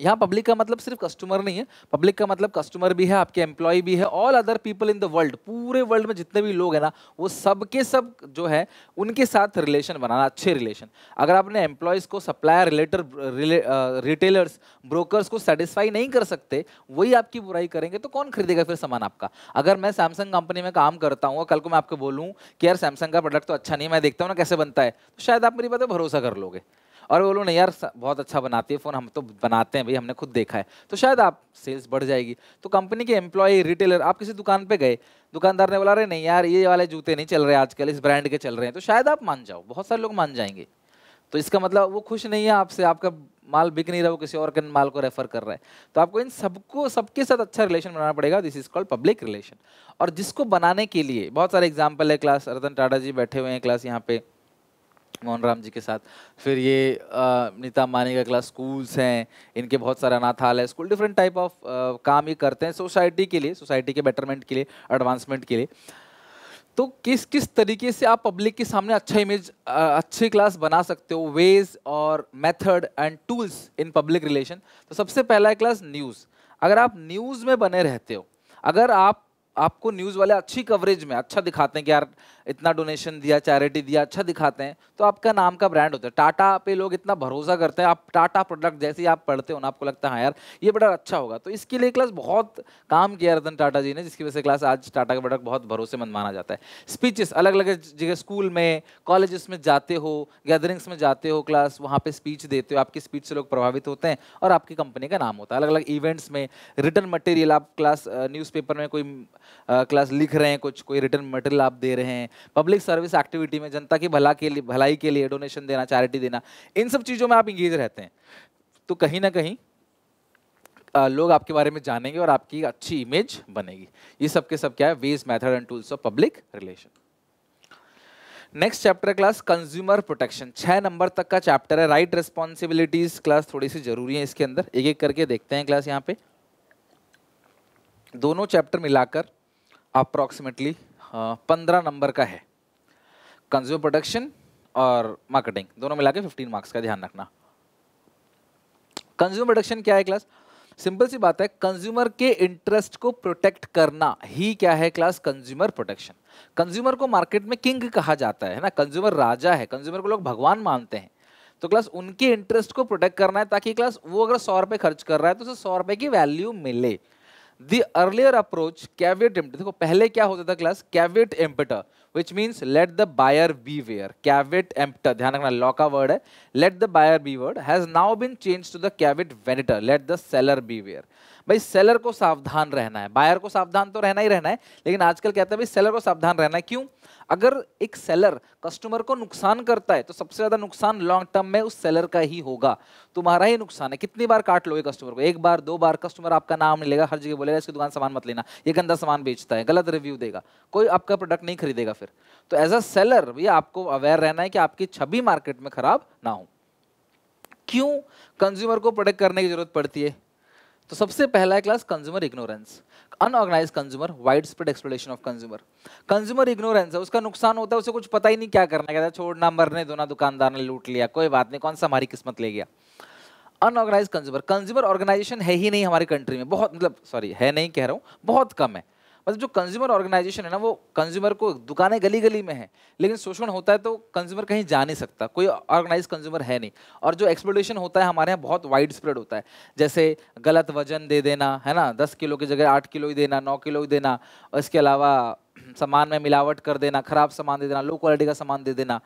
यहाँ पब्लिक का मतलब सिर्फ कस्टमर नहीं है पब्लिक का मतलब कस्टमर भी है आपके एम्प्लॉय भी है all other people in the world पूरे वर्ल्ड में जितने भी लोग हैं ना वो सब के सब जो है उनके साथ रिलेशन बनाना अच्छे रिलेशन अगर आपने एम्प्लॉयज़ को सप्लायर रिलेटर रिटेलर्स ब्रोकर्स को सेटिस्फाई नहीं कर सकते वही आपकी बुराई करेंगे तो कौन खरीदेगा फिर सामान आपका अगर मैं सैमसंग कंपनी में काम करता हूँ कल को मैं आपको बोलूँ कि यार सैमसंग का प्रोडक्ट तो अच्छा नहीं मैं देखता हूँ ना कैसे बनता है तो शायद आप मेरी बात भरोसा कर लोगे और वो लोग ना यार बहुत अच्छा बनाती है फ़ोन हम तो बनाते हैं भाई हमने खुद देखा है तो शायद आप सेल्स बढ़ जाएगी तो कंपनी के एम्प्लॉय रिटेलर आप किसी दुकान पर गए दुकानदार ने बोला अरे नहीं यार ये वाले जूते नहीं चल रहे आजकल इस ब्रांड के चल रहे हैं तो शायद आप मान जाओ बहुत सारे लोग मान जाएंगे तो इसका मतलब वो खुश नहीं है आपसे आपका माल बिक नहीं रहा वो किसी और के माल को रेफर कर रहा है तो आपको इन सबको सबके साथ अच्छा रिलेशन बनाना पड़ेगा this is called public relation और जिसको बनाने के लिए बहुत सारे एग्जाम्पल है क्लास रतन टाटा जी बैठे हुए हैं क्लास यहाँ पे मोहन राम जी के साथ फिर ये नीता मानी का क्लास स्कूल्स हैं इनके बहुत सारे अनाथालय स्कूल डिफरेंट टाइप ऑफ काम ये करते हैं सोसाइटी के लिए सोसाइटी के बेटरमेंट के लिए एडवांसमेंट के लिए तो किस किस तरीके से आप पब्लिक के सामने अच्छा इमेज अच्छी क्लास बना सकते हो वेज और method and tools in public relation तो सबसे पहला है क्लास न्यूज़ अगर आप न्यूज़ में बने रहते हो अगर आप आपको न्यूज़ वाले अच्छी कवरेज में अच्छा दिखाते हैं कि यार इतना डोनेशन दिया चैरिटी दिया अच्छा दिखाते हैं तो आपका नाम का ब्रांड होता है टाटा पे लोग इतना भरोसा करते हैं आप टाटा प्रोडक्ट जैसे ही आप पढ़ते हो ना आपको लगता है हाँ यार ये बड़ा अच्छा होगा तो इसके लिए क्लास बहुत काम किया रतन टाटा जी ने जिसकी वजह से क्लास आज टाटा का प्रोडक्ट बहुत भरोसेमंद माना जाता है स्पीचेस अलग अलग जगह स्कूल में कॉलेज में जाते हो गैदरिंग्स में जाते हो क्लास वहाँ पर स्पीच देते हो आपकी स्पीच से लोग प्रभावित होते हैं और आपकी कंपनी का नाम होता है अलग अलग इवेंट्स में रिटर्न मटेरियल आप क्लास न्यूज़पेपर में कोई क्लास लिख रहे हैं कुछ कोई रिटर्न मटेरियल आप दे रहे हैं पब्लिक सर्विस एक्टिविटी में जनता की भला के लिए भलाई के लिए डोनेशन देना चैरिटी देना इन सब चीज़ों में आप इंगेज रहते हैं तो कहीं ना कहीं लोग आपके बारे में जानेंगे और आपकी अच्छी इमेज बनेगी ये सब के सब क्या है ways method and tools of public relation next chapter class consumer protection छः नंबर तक का चैप्टर है राइट रेस्पॉन्सिबिलिटीज क्लास थोड़ी सी जरूरी है इसके अंदर एक एक करके देखते हैं क्लास यहाँ पे दोनों चैप्टर मिलाकर अप्रॉक्सीमेटली हाँ, पंद्रह नंबर का है कंज्यूमर प्रोडक्शन और मार्केटिंग दोनों मिला के फिफ्टीन मार्क्स का ध्यान रखना कंज्यूमर प्रोडक्शन क्या है क्लास सिंपल सी बात है कंज्यूमर के इंटरेस्ट को प्रोटेक्ट करना ही क्या है क्लास कंज्यूमर प्रोटेक्शन कंज्यूमर को मार्केट में किंग कहा जाता है ना कंज्यूमर राजा है कंज्यूमर को लोग भगवान मानते हैं तो क्लास उनके इंटरेस्ट को प्रोटेक्ट करना है ताकि क्लास वो अगर सौ रुपये खर्च कर रहा है तो उसे सौ रुपये की वैल्यू मिले the earlier approach caveat emptor देखो पहले क्या होता था class caveat emptor which means let the buyer beware caveat emptor ध्यान रखना लॉ का वर्ड है let the buyer be word has now been changed to the caveat venditor let the seller beware भाई seller को सावधान रहना है buyer को सावधान तो रहना ही रहना है लेकिन आजकल कहते हैं भाई सेलर को सावधान रहना है क्यों अगर एक सेलर कस्टमर को नुकसान करता है तो सबसे ज़्यादा नुकसान लॉन्ग टर्म में उस सेलर का ही होगा तुम्हारा ही नुकसान है कितनी बार काट लोगे कस्टमर को एक बार दो बार कस्टमर आपका नाम नहीं लेगा हर जगह बोलेगा इसकी दुकान सामान मत लेना ये गंदा सामान बेचता है गलत रिव्यू देगा कोई आपका प्रोडक्ट नहीं खरीदेगा फिर तो एज अ सेलर भी आपको अवेयर रहना है कि आपकी छवि मार्केट में खराब ना हो क्यों कंज्यूमर को प्रोडक्ट करने की जरूरत पड़ती है तो सबसे पहला है class consumer ignorance unorganise consumer widespread exploitation of consumer consumer ignorance है उसका नुकसान होता है उसे कुछ पता ही नहीं क्या करना कहता है छोड़ना मरने दोना दुकानदार ने लूट लिया कोई बात नहीं कौन सा हमारी किस्मत ले गया अनऑर्गेनाइज कंज्यूमर कंज्यूमर ऑर्गेनाइजेशन है ही नहीं हमारी कंट्री में बहुत मतलब सॉरी है नहीं कह रहा हूँ बहुत कम है मतलब जो कंज्यूमर ऑर्गेनाइजेशन है ना वो कंज्यूमर को दुकानें गली गली में है लेकिन शोषण होता है तो कंज्यूमर कहीं जा नहीं सकता कोई ऑर्गेनाइज कंज्यूमर है नहीं और जो एक्सप्लोटेशन होता है हमारे यहाँ बहुत वाइड स्प्रेड होता है जैसे गलत वजन दे देना है ना दस किलो की जगह आठ किलो ही देना नौ किलो ही देना और इसके अलावा सामान में मिलावट कर देना खराब सामान दे देना लो क्वालिटी का सामान दे देना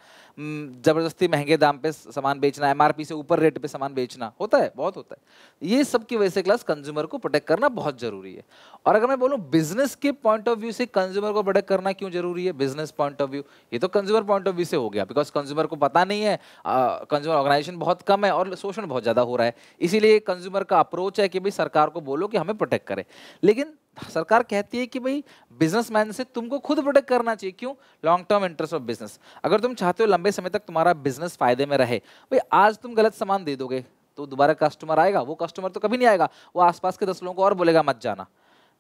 ज़बरदस्ती महंगे दाम पे सामान बेचना एमआरपी से ऊपर रेट पे सामान बेचना होता है बहुत होता है ये सब की वजह से क्लास कंज्यूमर को प्रोटेक्ट करना बहुत ज़रूरी है और अगर मैं बोलूँ बिजनेस के पॉइंट ऑफ व्यू से कंज्यूमर को प्रोटेक्ट करना क्यों जरूरी है बिजनेस पॉइंट ऑफ व्यू ये तो कंज्यूमर पॉइंट ऑफ व्यू से हो गया बिकॉज कंज्यूमर को पता नहीं है कंज्यूमर ऑर्गेनाइजेशन बहुत कम है और शोषण बहुत ज़्यादा हो रहा है इसीलिए कंज्यूमर का अप्रोच है कि भाई सरकार को बोलो कि हमें प्रोटेक्ट करें लेकिन सरकार कहती है कि भाई बिजनेसमैन से तुमको खुद प्रोटेक्ट करना चाहिए क्यों long term interest of business अगर तुम चाहते हो लंबे समय तक तुम्हारा बिजनेस फायदे में रहे भाई आज तुम गलत सामान दे दोगे तो दोबारा कस्टमर आएगा वो कस्टमर तो कभी नहीं आएगा वो आसपास के दस लोगों को और बोलेगा मत जाना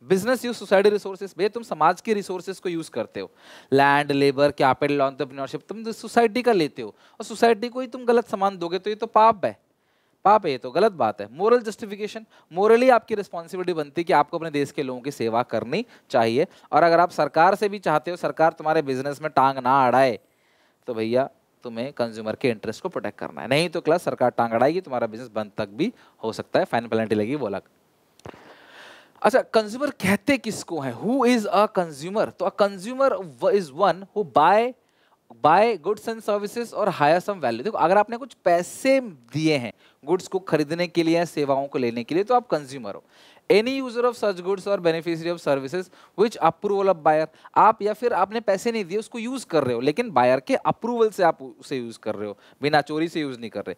बिजनेस यूज सोसाइटी रिसोर्सेज भैया तुम समाज के रिसोर्सेज को यूज करते हो लैंड लेबर कैपिटल ऑन्टरप्रीनरशिप तुम सोसाइटी तो का लेते हो और सोसाइटी को ही तुम गलत सामान दोगे तो ये तो पाप है पाप है ये तो गलत बात है मोरल जस्टिफिकेशन मोरली आपकी रिस्पॉन्सिबिलिटी बनती है कि आपको अपने देश के लोगों की सेवा करनी चाहिए और अगर आप सरकार से भी चाहते हो सरकार तुम्हारे बिजनेस में टांग ना अड़ाए तो भैया तुम्हें कंज्यूमर के इंटरेस्ट को प्रोटेक्ट करना है नहीं तो क्लास सरकार टांग अड़ाएगी तुम्हारा बिजनेस बंद तक भी हो सकता है फाइन पेनल्टी लगी वो अलग अच्छा कंज्यूमर कहते किसको है हु इज अ कंज्यूमर तो a consumer is one who buy buy goods and services और हायर सम वैल्यू देखो अगर आपने कुछ पैसे दिए हैं गुड्स को खरीदने के लिए सेवाओं को लेने के लिए तो आप कंज्यूमर हो any user of such goods और beneficiary of services which approval of buyer आप या फिर आपने पैसे नहीं दिए उसको यूज़ कर रहे हो लेकिन बायर के अप्रूवल से आप उसे यूज़ कर रहे हो बिना चोरी से यूज़ नहीं कर रहे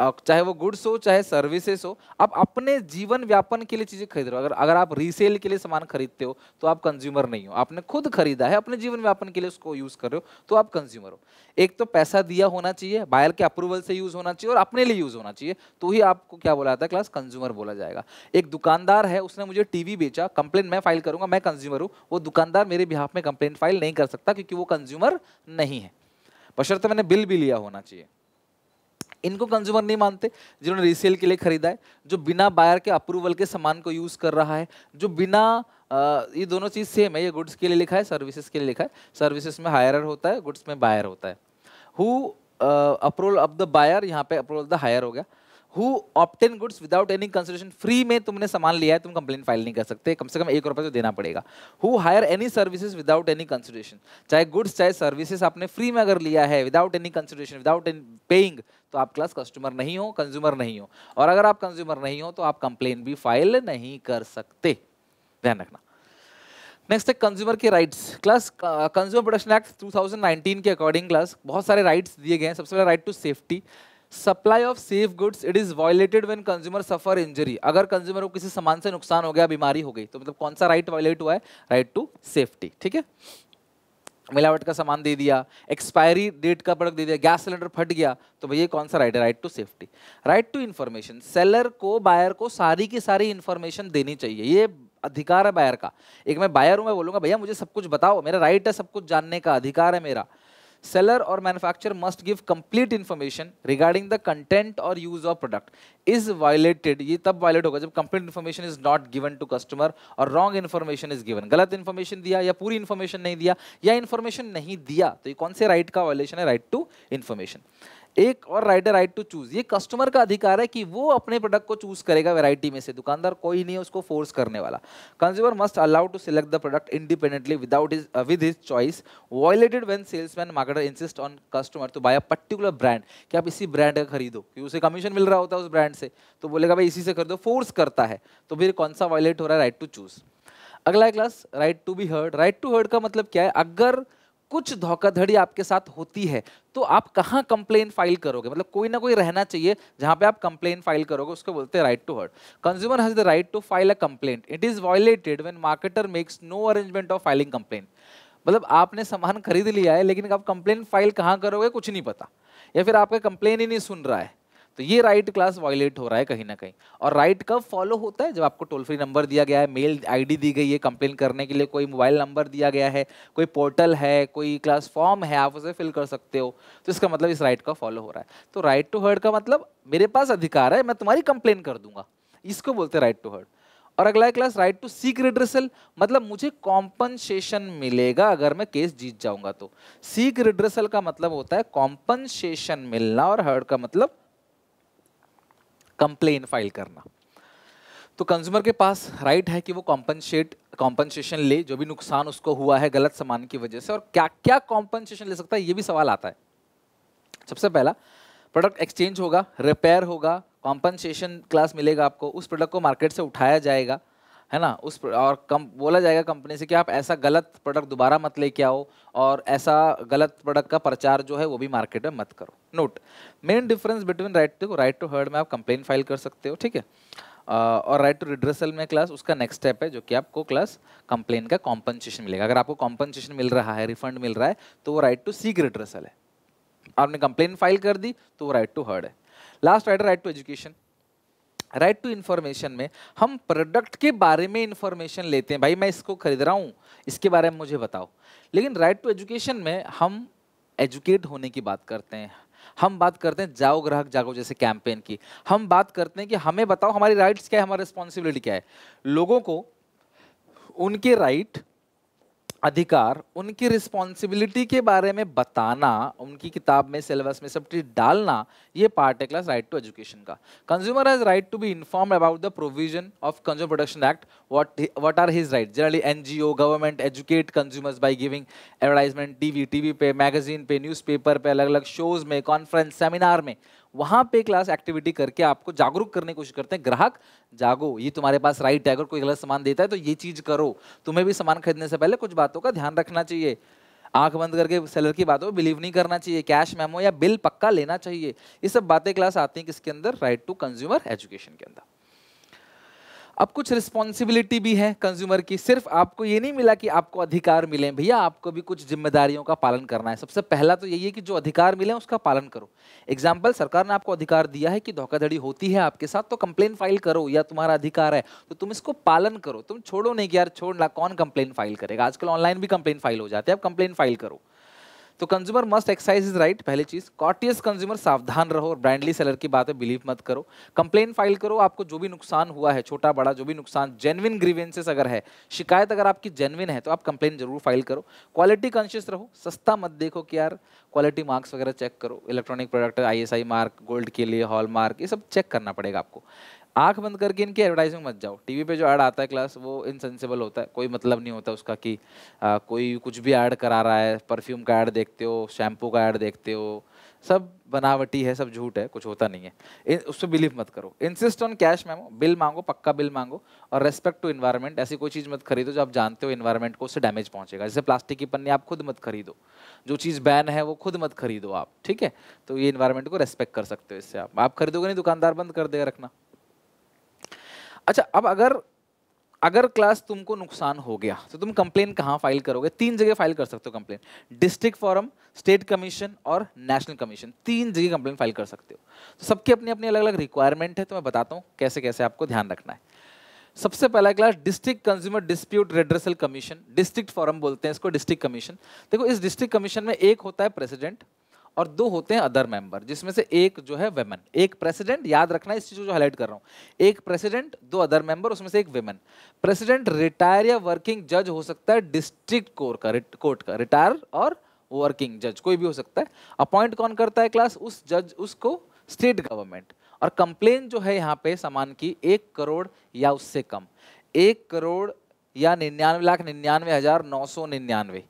चाहे वो गुड्स हो चाहे सर्विसेस हो आप अपने जीवन व्यापन के लिए चीज़ें खरीद रहे हो अगर अगर आप रीसेल के लिए सामान खरीदते हो तो आप कंज्यूमर नहीं हो आपने खुद खरीदा है अपने जीवन व्यापन के लिए उसको यूज़ कर रहे हो तो आप कंज्यूमर हो एक तो पैसा दिया होना चाहिए बायर के अप्रूवल से यूज़ होना चाहिए और अपने लिए यूज़ होना चाहिए तो ही आपको क्या बोला जाता है क्लास कंज्यूमर बोला जाएगा एक दुकानदार है उसने मुझे टीवी बेचा कंप्लेन मैं फाइल करूंगा मैं कंज्यूमर हूँ वो दुकानदार मेरे बिहाफ में कंप्लेन फाइल नहीं कर सकता क्योंकि वो कंज्यूमर नहीं है बशर्त मैंने बिल भी लिया होना चाहिए इनको कंज्यूमर नहीं मानते जिन्होंने रीसेल के लिए खरीदा है जो बिना बायर के अप्रूवल के सामान को यूज़ कर रहा है जो बिना ये दोनों चीज़ सेम है ये गुड्स के लिए लिखा है सर्विसेज के लिए लिखा है सर्विसेज में हायर होता है गुड्स में बायर होता है who approval of the buyer यहाँ पे अप्रूवल द हायर हो गया who obtain goods without any consideration free में तुमने सामान लिया है तुम कंप्लेन फाइल नहीं कर सकते कम से कम एक रुपये तो देना पड़ेगा who hire any services without any consideration चाहे गुड्स चाहे सर्विसेज आपने फ्री में अगर लिया है without any consideration without any paying तो आप क्लास कस्टमर नहीं हो कंज्यूमर नहीं हो और अगर आप कंज्यूमर नहीं हो तो आप कंप्लेन भी फाइल नहीं कर सकते ध्यान रखना नेक्स्ट है कंज्यूमर के rights class consumer production act 2019 के अकॉर्डिंग क्लास बहुत सारे राइट्स दिए गए हैं सबसे पहले right to safety supply of safe goods it is violated when consumer suffer injury अगर कंज्यूमर को किसी सामान से नुकसान हो गया बीमारी हो गई तो मतलब कौन सा राइट वायलेट हुआ है राइट टू सेफ्टी ठीक है मिलावट का सामान दे दिया एक्सपायरी डेट का प्रोडक्ट दे दिया गैस सिलेंडर फट गया तो भैया कौन सा राइट है right to safety right to information seller को बायर को सारी की सारी इन्फॉर्मेशन देनी चाहिए ये अधिकार है बायर का एक मैं बायर हूँ मैं बोलूँगा भैया मुझे सब कुछ बताओ मेरा राइट है सब कुछ जानने का अधिकार है मेरा सेलर और manufacture must give complete information regarding the content और use of product is violated ये तब वायलेट होगा जब complete information is not given to customer और रॉन्ग इन्फॉर्मेशन इज गिवन गलत इन्फॉर्मेशन दिया या पूरी इन्फॉर्मेशन नहीं दिया या इन्फॉर्मेशन नहीं दिया तो ये कौन से राइट का वायलेशन है राइट टू इन्फॉर्मेशन एक और राइडर राइट टू चूज ये कस्टमर का अधिकार है कि वो अपने प्रोडक्ट को चूज करेगा वैरायटी में से दुकानदार कोई नहीं है उसको फोर्स करने वाला consumer must allow to select the product independently without is with his choice violated when salesman marketer insist on customer to buy a particular brand कि आप इसी ब्रांड का खरीदो क्योंकि उसे कमीशन मिल रहा होता है उस ब्रांड से तो बोलेगा भाई इसी से खरीदो फोर्स करता है तो फिर कौन सा वॉयलेट हो रहा है राइट टू चूज अगला class right to be heard right to heard का मतलब क्या है अगर कुछ धोखाधड़ी आपके साथ होती है तो आप कहाँ कंप्लेन फाइल करोगे मतलब कोई ना कोई रहना चाहिए जहाँ पे आप कंप्लेन फाइल करोगे उसको बोलते हैं right to heard consumer has the right to file a complaint it is violated when marketer makes no arrangement of filing complaint मतलब आपने सामान खरीद लिया है लेकिन आप कंप्लेन फाइल कहाँ करोगे कुछ नहीं पता या फिर आपका कंप्लेन ही नहीं सुन रहा है तो ये राइट क्लास वायलेट हो रहा है कहीं ना कहीं और राइट कब फॉलो होता है जब आपको टोल फ्री नंबर दिया गया है मेल आईडी दी गई है कंप्लेन करने के लिए कोई मोबाइल नंबर दिया गया है कोई पोर्टल है कोई क्लास फॉर्म है आप उसे फिल कर सकते हो तो इसका मतलब इस राइट का फॉलो हो रहा है तो राइट टू हर्ड का मतलब मेरे पास अधिकार है मैं तुम्हारी कंप्लेन कर दूंगा इसको बोलते हैं राइट टू हर्ड और अगला है class right to seek redressal मतलब मुझे कॉम्पनसेशन मिलेगा अगर मैं केस जीत जाऊंगा तो सीक रिड्रेसल का मतलब होता है कॉम्पनसेशन मिलना और हर्ड का मतलब कंप्लेन फाइल करना तो कंज्यूमर के पास राइट है कि वो कॉम्पनसेट कॉम्पनसेशन ले जो भी नुकसान उसको हुआ है गलत सामान की वजह से और क्या क्या कॉम्पनसेशन ले सकता है ये भी सवाल आता है सबसे पहला प्रोडक्ट एक्सचेंज होगा रिपेयर होगा कॉम्पनसेशन क्लास मिलेगा आपको उस प्रोडक्ट को मार्केट से उठाया जाएगा है ना उस और कम बोला जाएगा कंपनी से कि आप ऐसा गलत प्रोडक्ट दोबारा मत लेके आओ और ऐसा गलत प्रोडक्ट का प्रचार जो है वो भी मार्केट में मत करो note main difference between right to right to heard में आप कंप्लेन फाइल कर सकते हो ठीक है और राइट टू रिड्रेसल में क्लास उसका नेक्स्ट स्टेप है जो कि आपको क्लास कंप्लेन का कॉम्पनसेशन मिलेगा अगर आपको कॉम्पनसेशन मिल रहा है रिफंड मिल रहा है तो वो राइट टू सीक रिड्रेसल है आपने कंप्लेन फाइल कर दी तो वो राइट टू हर्ड है last right right to education right to information में हम प्रोडक्ट के बारे में इन्फॉर्मेशन लेते हैं भाई मैं इसको खरीद रहा हूँ इसके बारे में मुझे बताओ लेकिन राइट टू एजुकेशन में हम एजुकेट होने की बात करते हैं हम बात करते हैं जाओ ग्राहक जागो जैसे कैंपेन की हम बात करते हैं कि हमें बताओ हमारी राइट्स क्या है हमारी रिस्पॉन्सिबिलिटी क्या है लोगों को उनके राइट अधिकार उनकी रिस्पॉन्सिबिलिटी के बारे में बताना उनकी किताब में सिलेबस में सब चीज डालना ये पार्ट है क्लास राइट टू एजुकेशन का consumer has right to be inform about the provision of consumer production act what what are his right generally NGO government educate consumers by giving advertisement TV TV पे magazine पे newspaper पे अलग अलग shows में conference seminar में वहां पे class activity करके आपको जागरूक करने की कोशिश करते हैं ग्राहक जागो ये तुम्हारे पास राइट है अगर कोई गलत सामान देता है तो ये चीज़ करो तुम्हें भी सामान खरीदने से पहले कुछ बातों का ध्यान रखना चाहिए आंख बंद करके सेलर की बातों पर बिलीव नहीं करना चाहिए कैश मेमो या बिल पक्का लेना चाहिए ये सब बातें क्लास आती हैं किसके अंदर राइट टू कंज्यूमर एजुकेशन के अंदर अब कुछ रिस्पॉन्सिबिलिटी भी है कंज्यूमर की सिर्फ आपको ये नहीं मिला कि आपको अधिकार मिले भैया आपको भी कुछ जिम्मेदारियों का पालन करना है सबसे पहला तो यही है कि जो अधिकार मिले उसका पालन करो एग्जाम्पल सरकार ने आपको अधिकार दिया है कि धोखाधड़ी होती है आपके साथ तो कंप्लेन फाइल करो या तुम्हारा अधिकार है तो तुम इसको पालन करो तुम छोड़ो नहीं कि यार छोड़ना कौन कंप्लेन फाइल करेगा आजकल ऑनलाइन भी कंप्लेन फाइल हो जाते हैं आप कंप्लेन फाइल करो तो consumer must exercise his right पहली चीज कॉटियस कंज्यूमर सावधान रहो और ब्रांडली सेलर की बात है बिलीव मत करो कंप्लेन फाइल करो आपको जो भी नुकसान हुआ है छोटा बड़ा जो भी नुकसान जेनविन ग्रीवेंसेस अगर है शिकायत अगर आपकी जेनविन है तो आप कंप्लेन जरूर फाइल करो क्वालिटी कॉन्शियस रहो सस्ता मत देखो कि यार क्वालिटी मार्क्स वगैरह चेक करो electronic product I mark gold के लिए हॉल मार्क ये सब चेक करना पड़ेगा आपको आंख बंद करके इनकी एडवर्टाइजिंग मत जाओ टीवी पे जो ऐड आता है क्लास वो इनसेंसिबल होता है कोई मतलब नहीं होता उसका कि आ, कोई कुछ भी ऐड करा रहा है परफ्यूम का ऐड देखते हो शैम्पू का ऐड देखते हो सब बनावटी है सब झूठ है कुछ होता नहीं है उस पर बिलीव मत करो insist on cash memo bill मांगो पक्का बिल मांगो और रेस्पेक्ट टू इन्वायरमेंट ऐसी कोई चीज़ मत खरीदो जो आप जानते हो इन्वायरमेंट को उससे डैमेज पहुंचेगा जैसे प्लास्टिक की पन्नी आप खुद मत खरीदो जो चीज़ बैन है वो खुद मत खरीदो आप ठीक है तो ये इन्वायरमेंट को रेस्पेक्ट कर सकते हो इससे आप आप खरीदोगे नहीं दुकानदार बंद कर देगा रखना अच्छा अब अगर अगर क्लास तुमको नुकसान हो गया तो तुम कंप्लेन कहाँ फाइल करोगे तीन जगह फाइल कर सकते हो complain district forum state commission और नेशनल कमीशन तीन जगह कंप्लेन फाइल कर सकते हो तो सबके अपने अपने अलग अलग रिक्वायरमेंट है तो मैं बताता हूँ कैसे कैसे आपको ध्यान रखना है सबसे पहला class district consumer dispute redressal commission district forum बोलते हैं इसको डिस्ट्रिक्ट कमीशन देखो इस डिस्ट्रिक्ट कमीशन में एक होता है प्रेसिडेंट और दो होते हैं अदर मेंबर जिसमें से एक जो है वेमन एक प्रेसिडेंट याद रखना इस चीज़ को जो हाईलाइट कर रहा हूँ एक प्रेसिडेंट दो अदर मेंबर उसमें से एक वेमन प्रेसिडेंट रिटायर या वर्किंग जज हो सकता है डिस्ट्रिक्ट कोर्ट का कोर्ट का रिटायर और वर्किंग जज कोई भी हो सकता है अपॉइंट कौन करता है क्लास उस जज उसको स्टेट गवर्नमेंट और कंप्लेन जो है यहाँ पे सामान की एक करोड़ या उससे कम एक करोड़ या निन्यानवे लाख निन्यानवे हज़ार नौ सौ निन्यानवे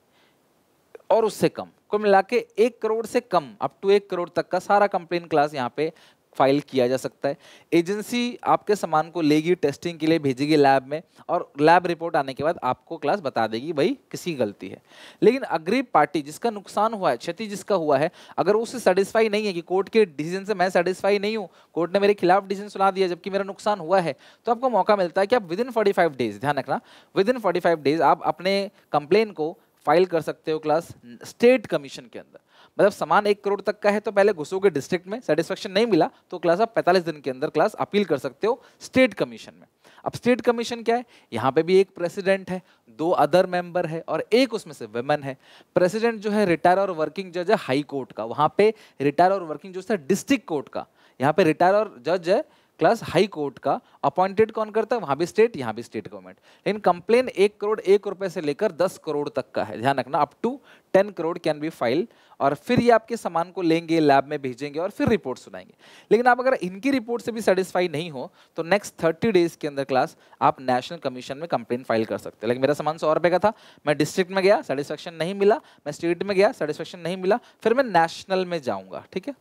और उससे कम को मिला के एक करोड़ से कम अप टू एक करोड़ तक का सारा कंप्लेन क्लास यहाँ पे फाइल किया जा सकता है एजेंसी आपके सामान को लेगी टेस्टिंग के लिए भेजेगी लैब में और लैब रिपोर्ट आने के बाद आपको क्लास बता देगी भाई किसी गलती है लेकिन अग्रीब पार्टी जिसका नुकसान हुआ है क्षति जिसका हुआ है अगर उससे सेटिस्फाई नहीं है कि कोर्ट के डिसीजन से मैं सेटिस्फाई नहीं हूँ कोर्ट ने मेरे खिलाफ डिसीजन सुना दिया जबकि मेरा नुकसान हुआ है तो आपको मौका मिलता है कि आप विद इन फोर्टी डेज ध्यान रखना विद इन फोर्टी डेज आप अपने कंप्लेन को फाइल कर सकते हो क्लास स्टेट कमीशन के अंदर मतलब सामान एक करोड़ तक का है तो पहले घुसोगे डिस्ट्रिक्ट में सेटिस्फेक्शन नहीं मिला तो क्लास आप 45 दिन के अंदर क्लास अपील कर सकते हो स्टेट कमीशन में अब स्टेट कमीशन क्या है यहाँ पे भी एक प्रेसिडेंट है दो अदर मेंबर है और एक उसमें से वेमन है प्रेसिडेंट जो है रिटायर और वर्किंग जज है हाई कोर्ट का वहाँ पे रिटायर और वर्किंग जज है डिस्ट्रिक्ट कोर्ट का यहाँ पे रिटायर और जज है प्लस हाई कोर्ट का अपॉइंटेड कौन करता है वहाँ भी स्टेट यहाँ भी स्टेट गवर्नमेंट लेकिन कंप्लेन एक करोड़ एक रुपए से लेकर दस करोड़ तक का है ध्यान रखना up to ten crore can be file और फिर ये आपके सामान को लेंगे लैब में भेजेंगे और फिर रिपोर्ट सुनाएंगे लेकिन आप अगर इनकी रिपोर्ट से भी सेटिस्फाई नहीं हो तो नेक्स्ट थर्टी डेज के अंदर क्लास आप नेशनल कमीशन में कंप्लेन फाइल कर सकते हैं लेकिन मेरा सामान सौ रुपये का था मैं डिस्ट्रिक्ट में गया सेटिस्फेक्शन नहीं मिला मैं स्टेट में गया सेटिस्फेक्शन नहीं मिला फिर मैं नेशनल में जाऊँगा ठीक है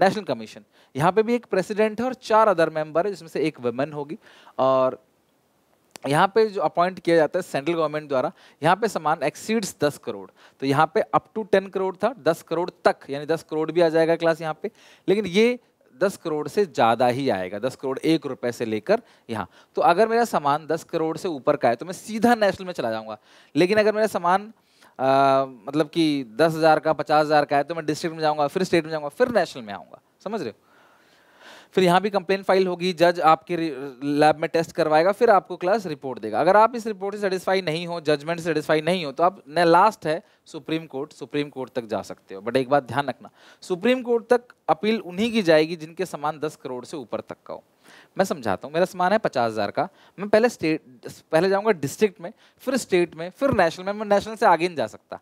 नेशनल कमीशन यहाँ पे भी एक प्रेसिडेंट है और चार अदर मेंबर है जिसमें से एक वुमेन होगी और यहाँ पे जो अपॉइंट किया जाता है सेंट्रल गवर्नमेंट द्वारा यहाँ पे सामान एक्सीड्स दस करोड़ तो यहाँ पे अप टू टेन करोड़ था दस करोड़ तक यानी दस करोड़ भी आ जाएगा क्लास यहाँ पे लेकिन ये दस करोड़ से ज़्यादा ही आएगा दस करोड़ एक रुपए से लेकर यहाँ तो अगर मेरा सामान दस करोड़ से ऊपर का है तो मैं सीधा नेशनल में चला जाऊँगा लेकिन अगर मेरा सामान मतलब कि दस हज़ार का पचास हज़ार का है तो मैं डिस्ट्रिक्ट में जाऊँगा फिर स्टेट में जाऊँगा फिर नेशनल में आऊँगा समझ रहे हो फिर यहाँ भी कंप्लेन फाइल होगी जज आपके लैब में टेस्ट करवाएगा फिर आपको क्लास रिपोर्ट देगा अगर आप इस रिपोर्ट से सेटिस्फाई नहीं हो जजमेंट सेटिस्फाई नहीं हो तो आप न लास्ट है सुप्रीम कोर्ट सुप्रीम कोर्ट तक जा सकते हो बट एक बात ध्यान रखना सुप्रीम कोर्ट तक अपील उन्हीं की जाएगी जिनके समान दस करोड़ से ऊपर तक का हो मैं समझाता हूँ मेरा सामान है पचास हज़ार का मैं पहले स्टेट पहले जाऊँगा डिस्ट्रिक्ट में फिर स्टेट में फिर नेशनल में मैं नेशनल से आगे नहीं जा सकता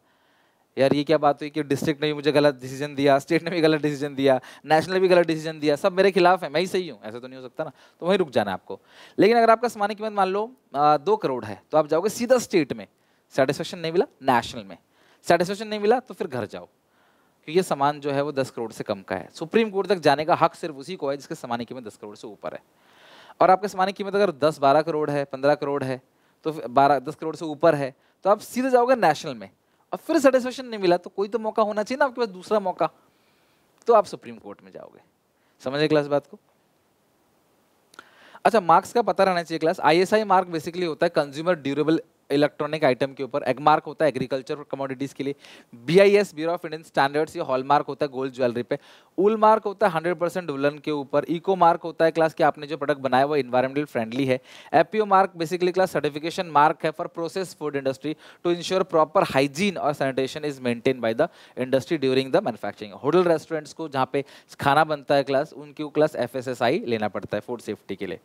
यार ये क्या बात हुई कि डिस्ट्रिक्ट ने भी मुझे गलत डिसीजन दिया स्टेट ने भी गलत डिसीजन दिया नेशनल भी गलत डिसीजन दिया सब मेरे खिलाफ है मैं ही सही हूँ ऐसा तो नहीं हो सकता ना तो वहीं रुक जाना आपको लेकिन अगर आपका सामान कीमत मान लो दो करोड़ है तो आप जाओगे सीधा स्टेट में सेटिस्फेक्शन नहीं मिला नेशनल में सेटिस्फेक्शन नहीं मिला तो फिर घर जाओ क्योंकि ये सामान जो है वो दस करोड़ से कम का है सुप्रीम कोर्ट तक जाने का हक सिर्फ उसी को है जिसके सामान कीमत दस करोड़ से ऊपर है और आपके सामान कीमत अगर दस बारह करोड़ है पंद्रह करोड़ है तो बारह दस करोड़ से ऊपर है तो आप सीधे जाओगे नेशनल में और फिर सेटिस्फेक्शन नहीं मिला तो कोई तो मौका होना चाहिए ना आपके पास दूसरा मौका तो आप सुप्रीम कोर्ट में जाओगे समझे क्लास बात को अच्छा मार्क्स का पता रहना चाहिए क्लास आईएसआई मार्क बेसिकली होता है कंज्यूमर ड्यूरेबल इलेक्ट्रॉनिक आइटम के ऊपर एगमार्क होता है एग्रीकल्चर कमोडिटीज के लिए B I S bureau of Indian standards ये हॉलमार्क होता है गोल्ड ज्वेलरी पे उल मार्क होता है हंड्रेड परसेंट उलन के ऊपर इको मार्क होता है क्लास के आपने जो प्रोडक्ट बनाया वो इन्वायरमेंटल फ्रेंडली है APO mark basically class certification mark है for process food industry to ensure proper hygiene और sanitation is maintain by the industry during the manufacturing hotel restaurants को जहाँ पे खाना बनता है क्लास उनकी क्लास एफ लेना पड़ता है फूड सेफ्टी के लिए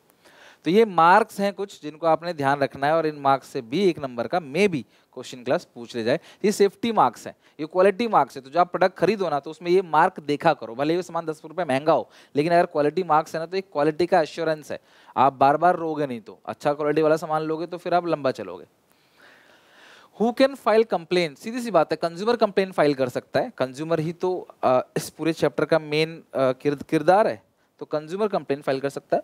तो ये मार्क्स हैं कुछ जिनको आपने ध्यान रखना है और इन मार्क्स से भी एक नंबर का मे बी क्वेश्चन क्लास पूछ ले जाए ये सेफ्टी मार्क्स हैं ये क्वालिटी मार्क्स है तो जो आप प्रोडक्ट खरीदो ना तो उसमें ये मार्क देखा करो भले ये सामान दस रुपये महंगा हो लेकिन अगर क्वालिटी मार्क्स है ना तो एक क्वालिटी का एश्योरेंस है आप बार बार रोगे नहीं तो अच्छा क्वालिटी वाला सामान लोगे तो फिर आप लंबा चलोगे हु कैन फाइल कंप्लेन सीधी सी बात है कंज्यूमर कंप्लेन फाइल कर सकता है कंज्यूमर ही तो इस पूरे चैप्टर का मेन किरदार है तो कंज्यूमर कंप्लेन फाइल कर सकता है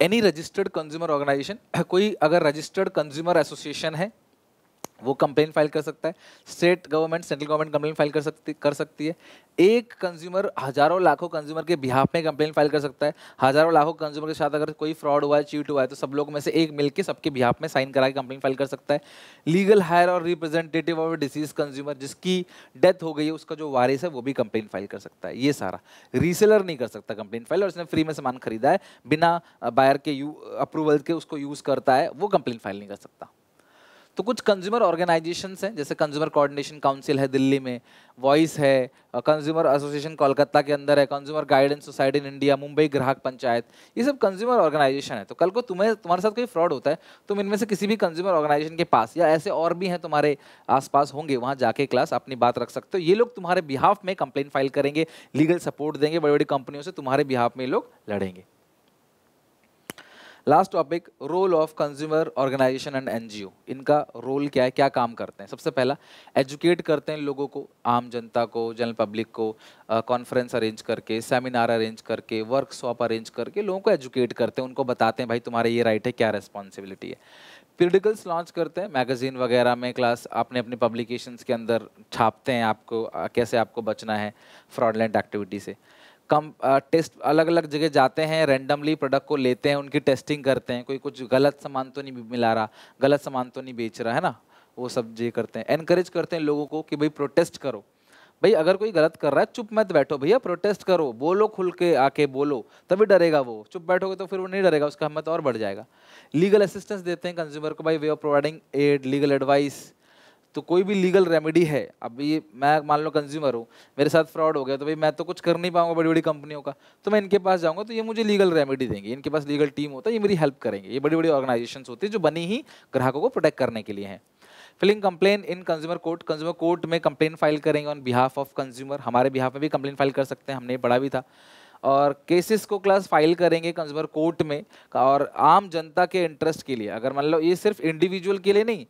एनी रजिस्टर्ड कंज्यूमर ऑर्गेनाइजेशन कोई अगर रजिस्टर्ड कंज्यूमर एसोसिएशन है वो कंप्लेन फाइल कर सकता है state government central government complain file कर सकती कर सकती है एक कंज्यूमर हजारों लाखों कंज्यूमर के बिहाफ में कंप्लेन फाइल कर सकता है हजारों लाखों कंज्यूमर के साथ अगर कोई फ्रॉड हुआ है चीट हुआ है तो सब लोग में से एक मिलकर सबके बिहाफ में साइन करा के कंप्लेन फाइल कर सकता है लीगल हायर और रिप्रेजेंटेटिव ऑफ डिसीज कंज्यूमर जिसकी डेथ हो गई है उसका जो वारिस है वो भी कंप्लेन फाइल कर सकता है ये सारा रीसेलर नहीं कर सकता कंप्लेन फाइल और उसने फ्री में सामान खरीदा है बिना बायर के अप्रूवल के उसको यूज़ करता है वो कंप्लेन फाइल नहीं कर सकता तो कुछ कंज्यूमर ऑर्गेनाइजेशन हैं जैसे कंज्यूमर कोऑर्डिनेशन काउंसिल है दिल्ली में वॉइस है कंज्यूमर एसोसिएशन कोलकाता के अंदर है consumer guidance society in India Mumbai Grahak Panchayat ये सब कंज्यूमर ऑर्गेनाइजेशन है तो कल को तुम्हें तुम्हारे साथ कोई फ्रॉड होता है तुम इनमें से किसी भी कंज्यूमर ऑर्गेनाइजेशन के पास या ऐसे और भी हैं तुम्हारे आसपास होंगे वहाँ जाके क्लास अपनी बात रख सकते हो ये लोग तुम्हारे बिहाफ में कंप्लेन फाइल करेंगे लीगल सपोर्ट देंगे बड़ी बड़ी कंपनियों से तुम्हारे बिहाफ में लोग लड़ेंगे last topic role of consumer organisation and NGO इनका रोल क्या है क्या काम करते हैं सबसे पहला एजुकेट करते हैं लोगों को आम जनता को जनरल पब्लिक को कॉन्फ्रेंस अरेंज करके सेमिनार अरेंज करके वर्कशॉप अरेंज करके लोगों को एजुकेट करते हैं उनको बताते हैं भाई तुम्हारा ये राइट है क्या रिस्पॉन्सिबिलिटी है पीरियडिकल्स लॉन्च करते हैं मैगजीन वगैरह में क्लास अपने अपने पब्लिकेशंस के अंदर छापते हैं आपको कैसे आपको बचना है फ्रॉडलैंड एक्टिविटी से कम टेस्ट अलग अलग जगह जाते हैं रैंडमली प्रोडक्ट को लेते हैं उनकी टेस्टिंग करते हैं कोई कुछ गलत सामान तो नहीं मिला रहा गलत सामान तो नहीं बेच रहा है ना वो सब ये करते हैं एनकरेज करते हैं लोगों को कि भाई प्रोटेस्ट करो भाई अगर कोई गलत कर रहा है चुप मत बैठो भैया प्रोटेस्ट करो बोलो खुल के आके बोलो तभी डरेगा वो चुप बैठोगे तो फिर वो नहीं डरेगा उसका हिम्मत और बढ़ जाएगा लीगल असिस्टेंस देते हैं कंज्यूमर को भाई way of providing aid legal advice तो कोई भी लीगल रेमेडी है अभी मैं मान लो कंज्यूमर हूँ मेरे साथ फ्रॉड हो गया तो भाई मैं तो कुछ कर नहीं पाऊंगा बड़ी बड़ी कंपनियों का तो मैं इनके पास जाऊँगा तो ये मुझे लीगल रेमेडी देंगे इनके पास लीगल टीम होता है ये मेरी हेल्प करेंगे ये बड़ी बड़ी ऑर्गेनाइजेशन होती है जो बनी ही ग्राहकों को प्रोटेक्ट करने के लिए हैं filling complain in consumer court consumer court में कंप्लेन फाइल करेंगे ऑन बिहाफ ऑफ कंज्यूमर हमारे बिहाफ में भी कंप्लेन फाइल कर सकते हैं हमने पढ़ा भी था और केसेस को क्लास फाइल करेंगे कंज्यूमर कोर्ट में और आम जनता के इंटरेस्ट के लिए अगर मान लो ये सिर्फ इंडिविजुअल के लिए नहीं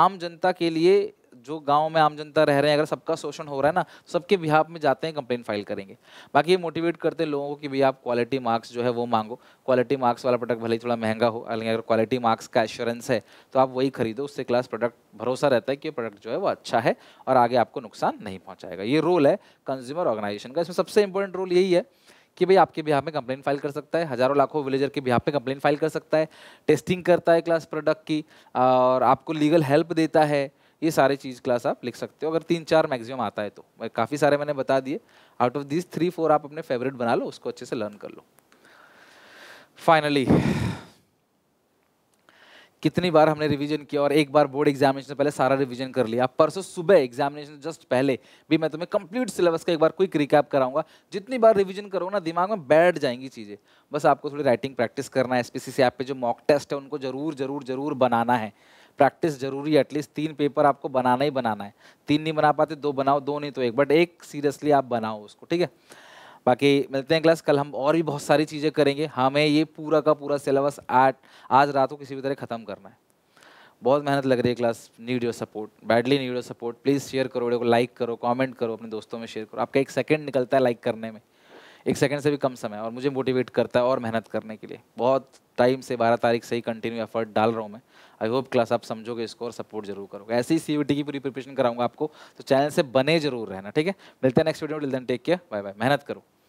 आम जनता के लिए जो गांव में आम जनता रह रहे हैं अगर सबका शोषण हो रहा है ना तो सबके बिहाफ में जाते हैं कंप्लेन फाइल करेंगे बाकी ये मोटिवेट करते हैं लोगों को कि भाई आप क्वालिटी मार्क्स जो है वो मांगो क्वालिटी मार्क्स वाला प्रोडक्ट भले ही थोड़ा महंगा हो लेकिन अगर क्वालिटी मार्क्स का एश्योरेंस है तो आप वही खरीदो उससे क्लास प्रोडक्ट भरोसा रहता है कि प्रोडक्ट जो है वो अच्छा है और आगे आपको नुकसान नहीं पहुँचाएगा ये रोल है कंज्यूमर ऑर्गेनाइजेशन का इसमें सबसे इंपॉर्टेंट रोल यही है कि भाई आपके बिहार में कंप्लेन फाइल कर सकता है हज़ारों लाखों विलेजर के बिहार में कंप्लेन फाइल कर सकता है टेस्टिंग करता है क्लास प्रोडक्ट की और आपको लीगल हेल्प देता है ये सारे चीज़ क्लास आप लिख सकते हो अगर तीन चार मैक्सिमम आता है तो काफ़ी सारे मैंने बता दिए out of this three four आप अपने फेवरेट बना लो उसको अच्छे से लर्न कर लो फाइनली कितनी बार हमने रिवीजन किया और एक बार बोर्ड एग्जामिनेशन पहले सारा रिवीजन कर लिया परसों सुबह एग्जामिनेशन जस्ट पहले भी मैं तुम्हें कंप्लीट सिलेबस का एक बार क्विक रिकैप कराऊंगा जितनी बार रिवीजन करो ना दिमाग में बैठ जाएंगी चीज़ें बस आपको थोड़ी राइटिंग प्रैक्टिस करना है एस पी ऐप पर जो मॉक टेस्ट है उनको जरूर जरूर जरूर बनाना है प्रैक्टिस जरूरी है एटलीस्ट तीन पेपर आपको बनाना ही बनाना है तीन नहीं बना पाते दो बनाओ दो नहीं तो एक बट एक सीरियसली आप बनाओ उसको ठीक है बाकी मिलते हैं क्लास कल हम और भी बहुत सारी चीज़ें करेंगे हमें हाँ, ये पूरा का पूरा सिलेबस आज आज रात को किसी भी तरह ख़त्म करना है बहुत मेहनत लग रही है class need your support badly need your support please share करो वीडियो को लाइक करो कमेंट करो अपने दोस्तों में शेयर करो आपका एक सेकंड निकलता है लाइक करने में एक सेकंड से भी कम समय और मुझे मोटिवेट करता है और मेहनत करने के लिए बहुत टाइम से बारह तारीख से ही कंटिन्यू एफर्ट डाल रहा हूँ मैं आई होप क्लास आप समझोगे इसको और सपोर्ट जरूर करोगे ऐसे ही सी की पूरी प्रिपरेशन कराऊंगा आपको तो चैनल से बने जरूर रहना ठीक है मिलते हैं next video till then take care bye bye मेहनत करो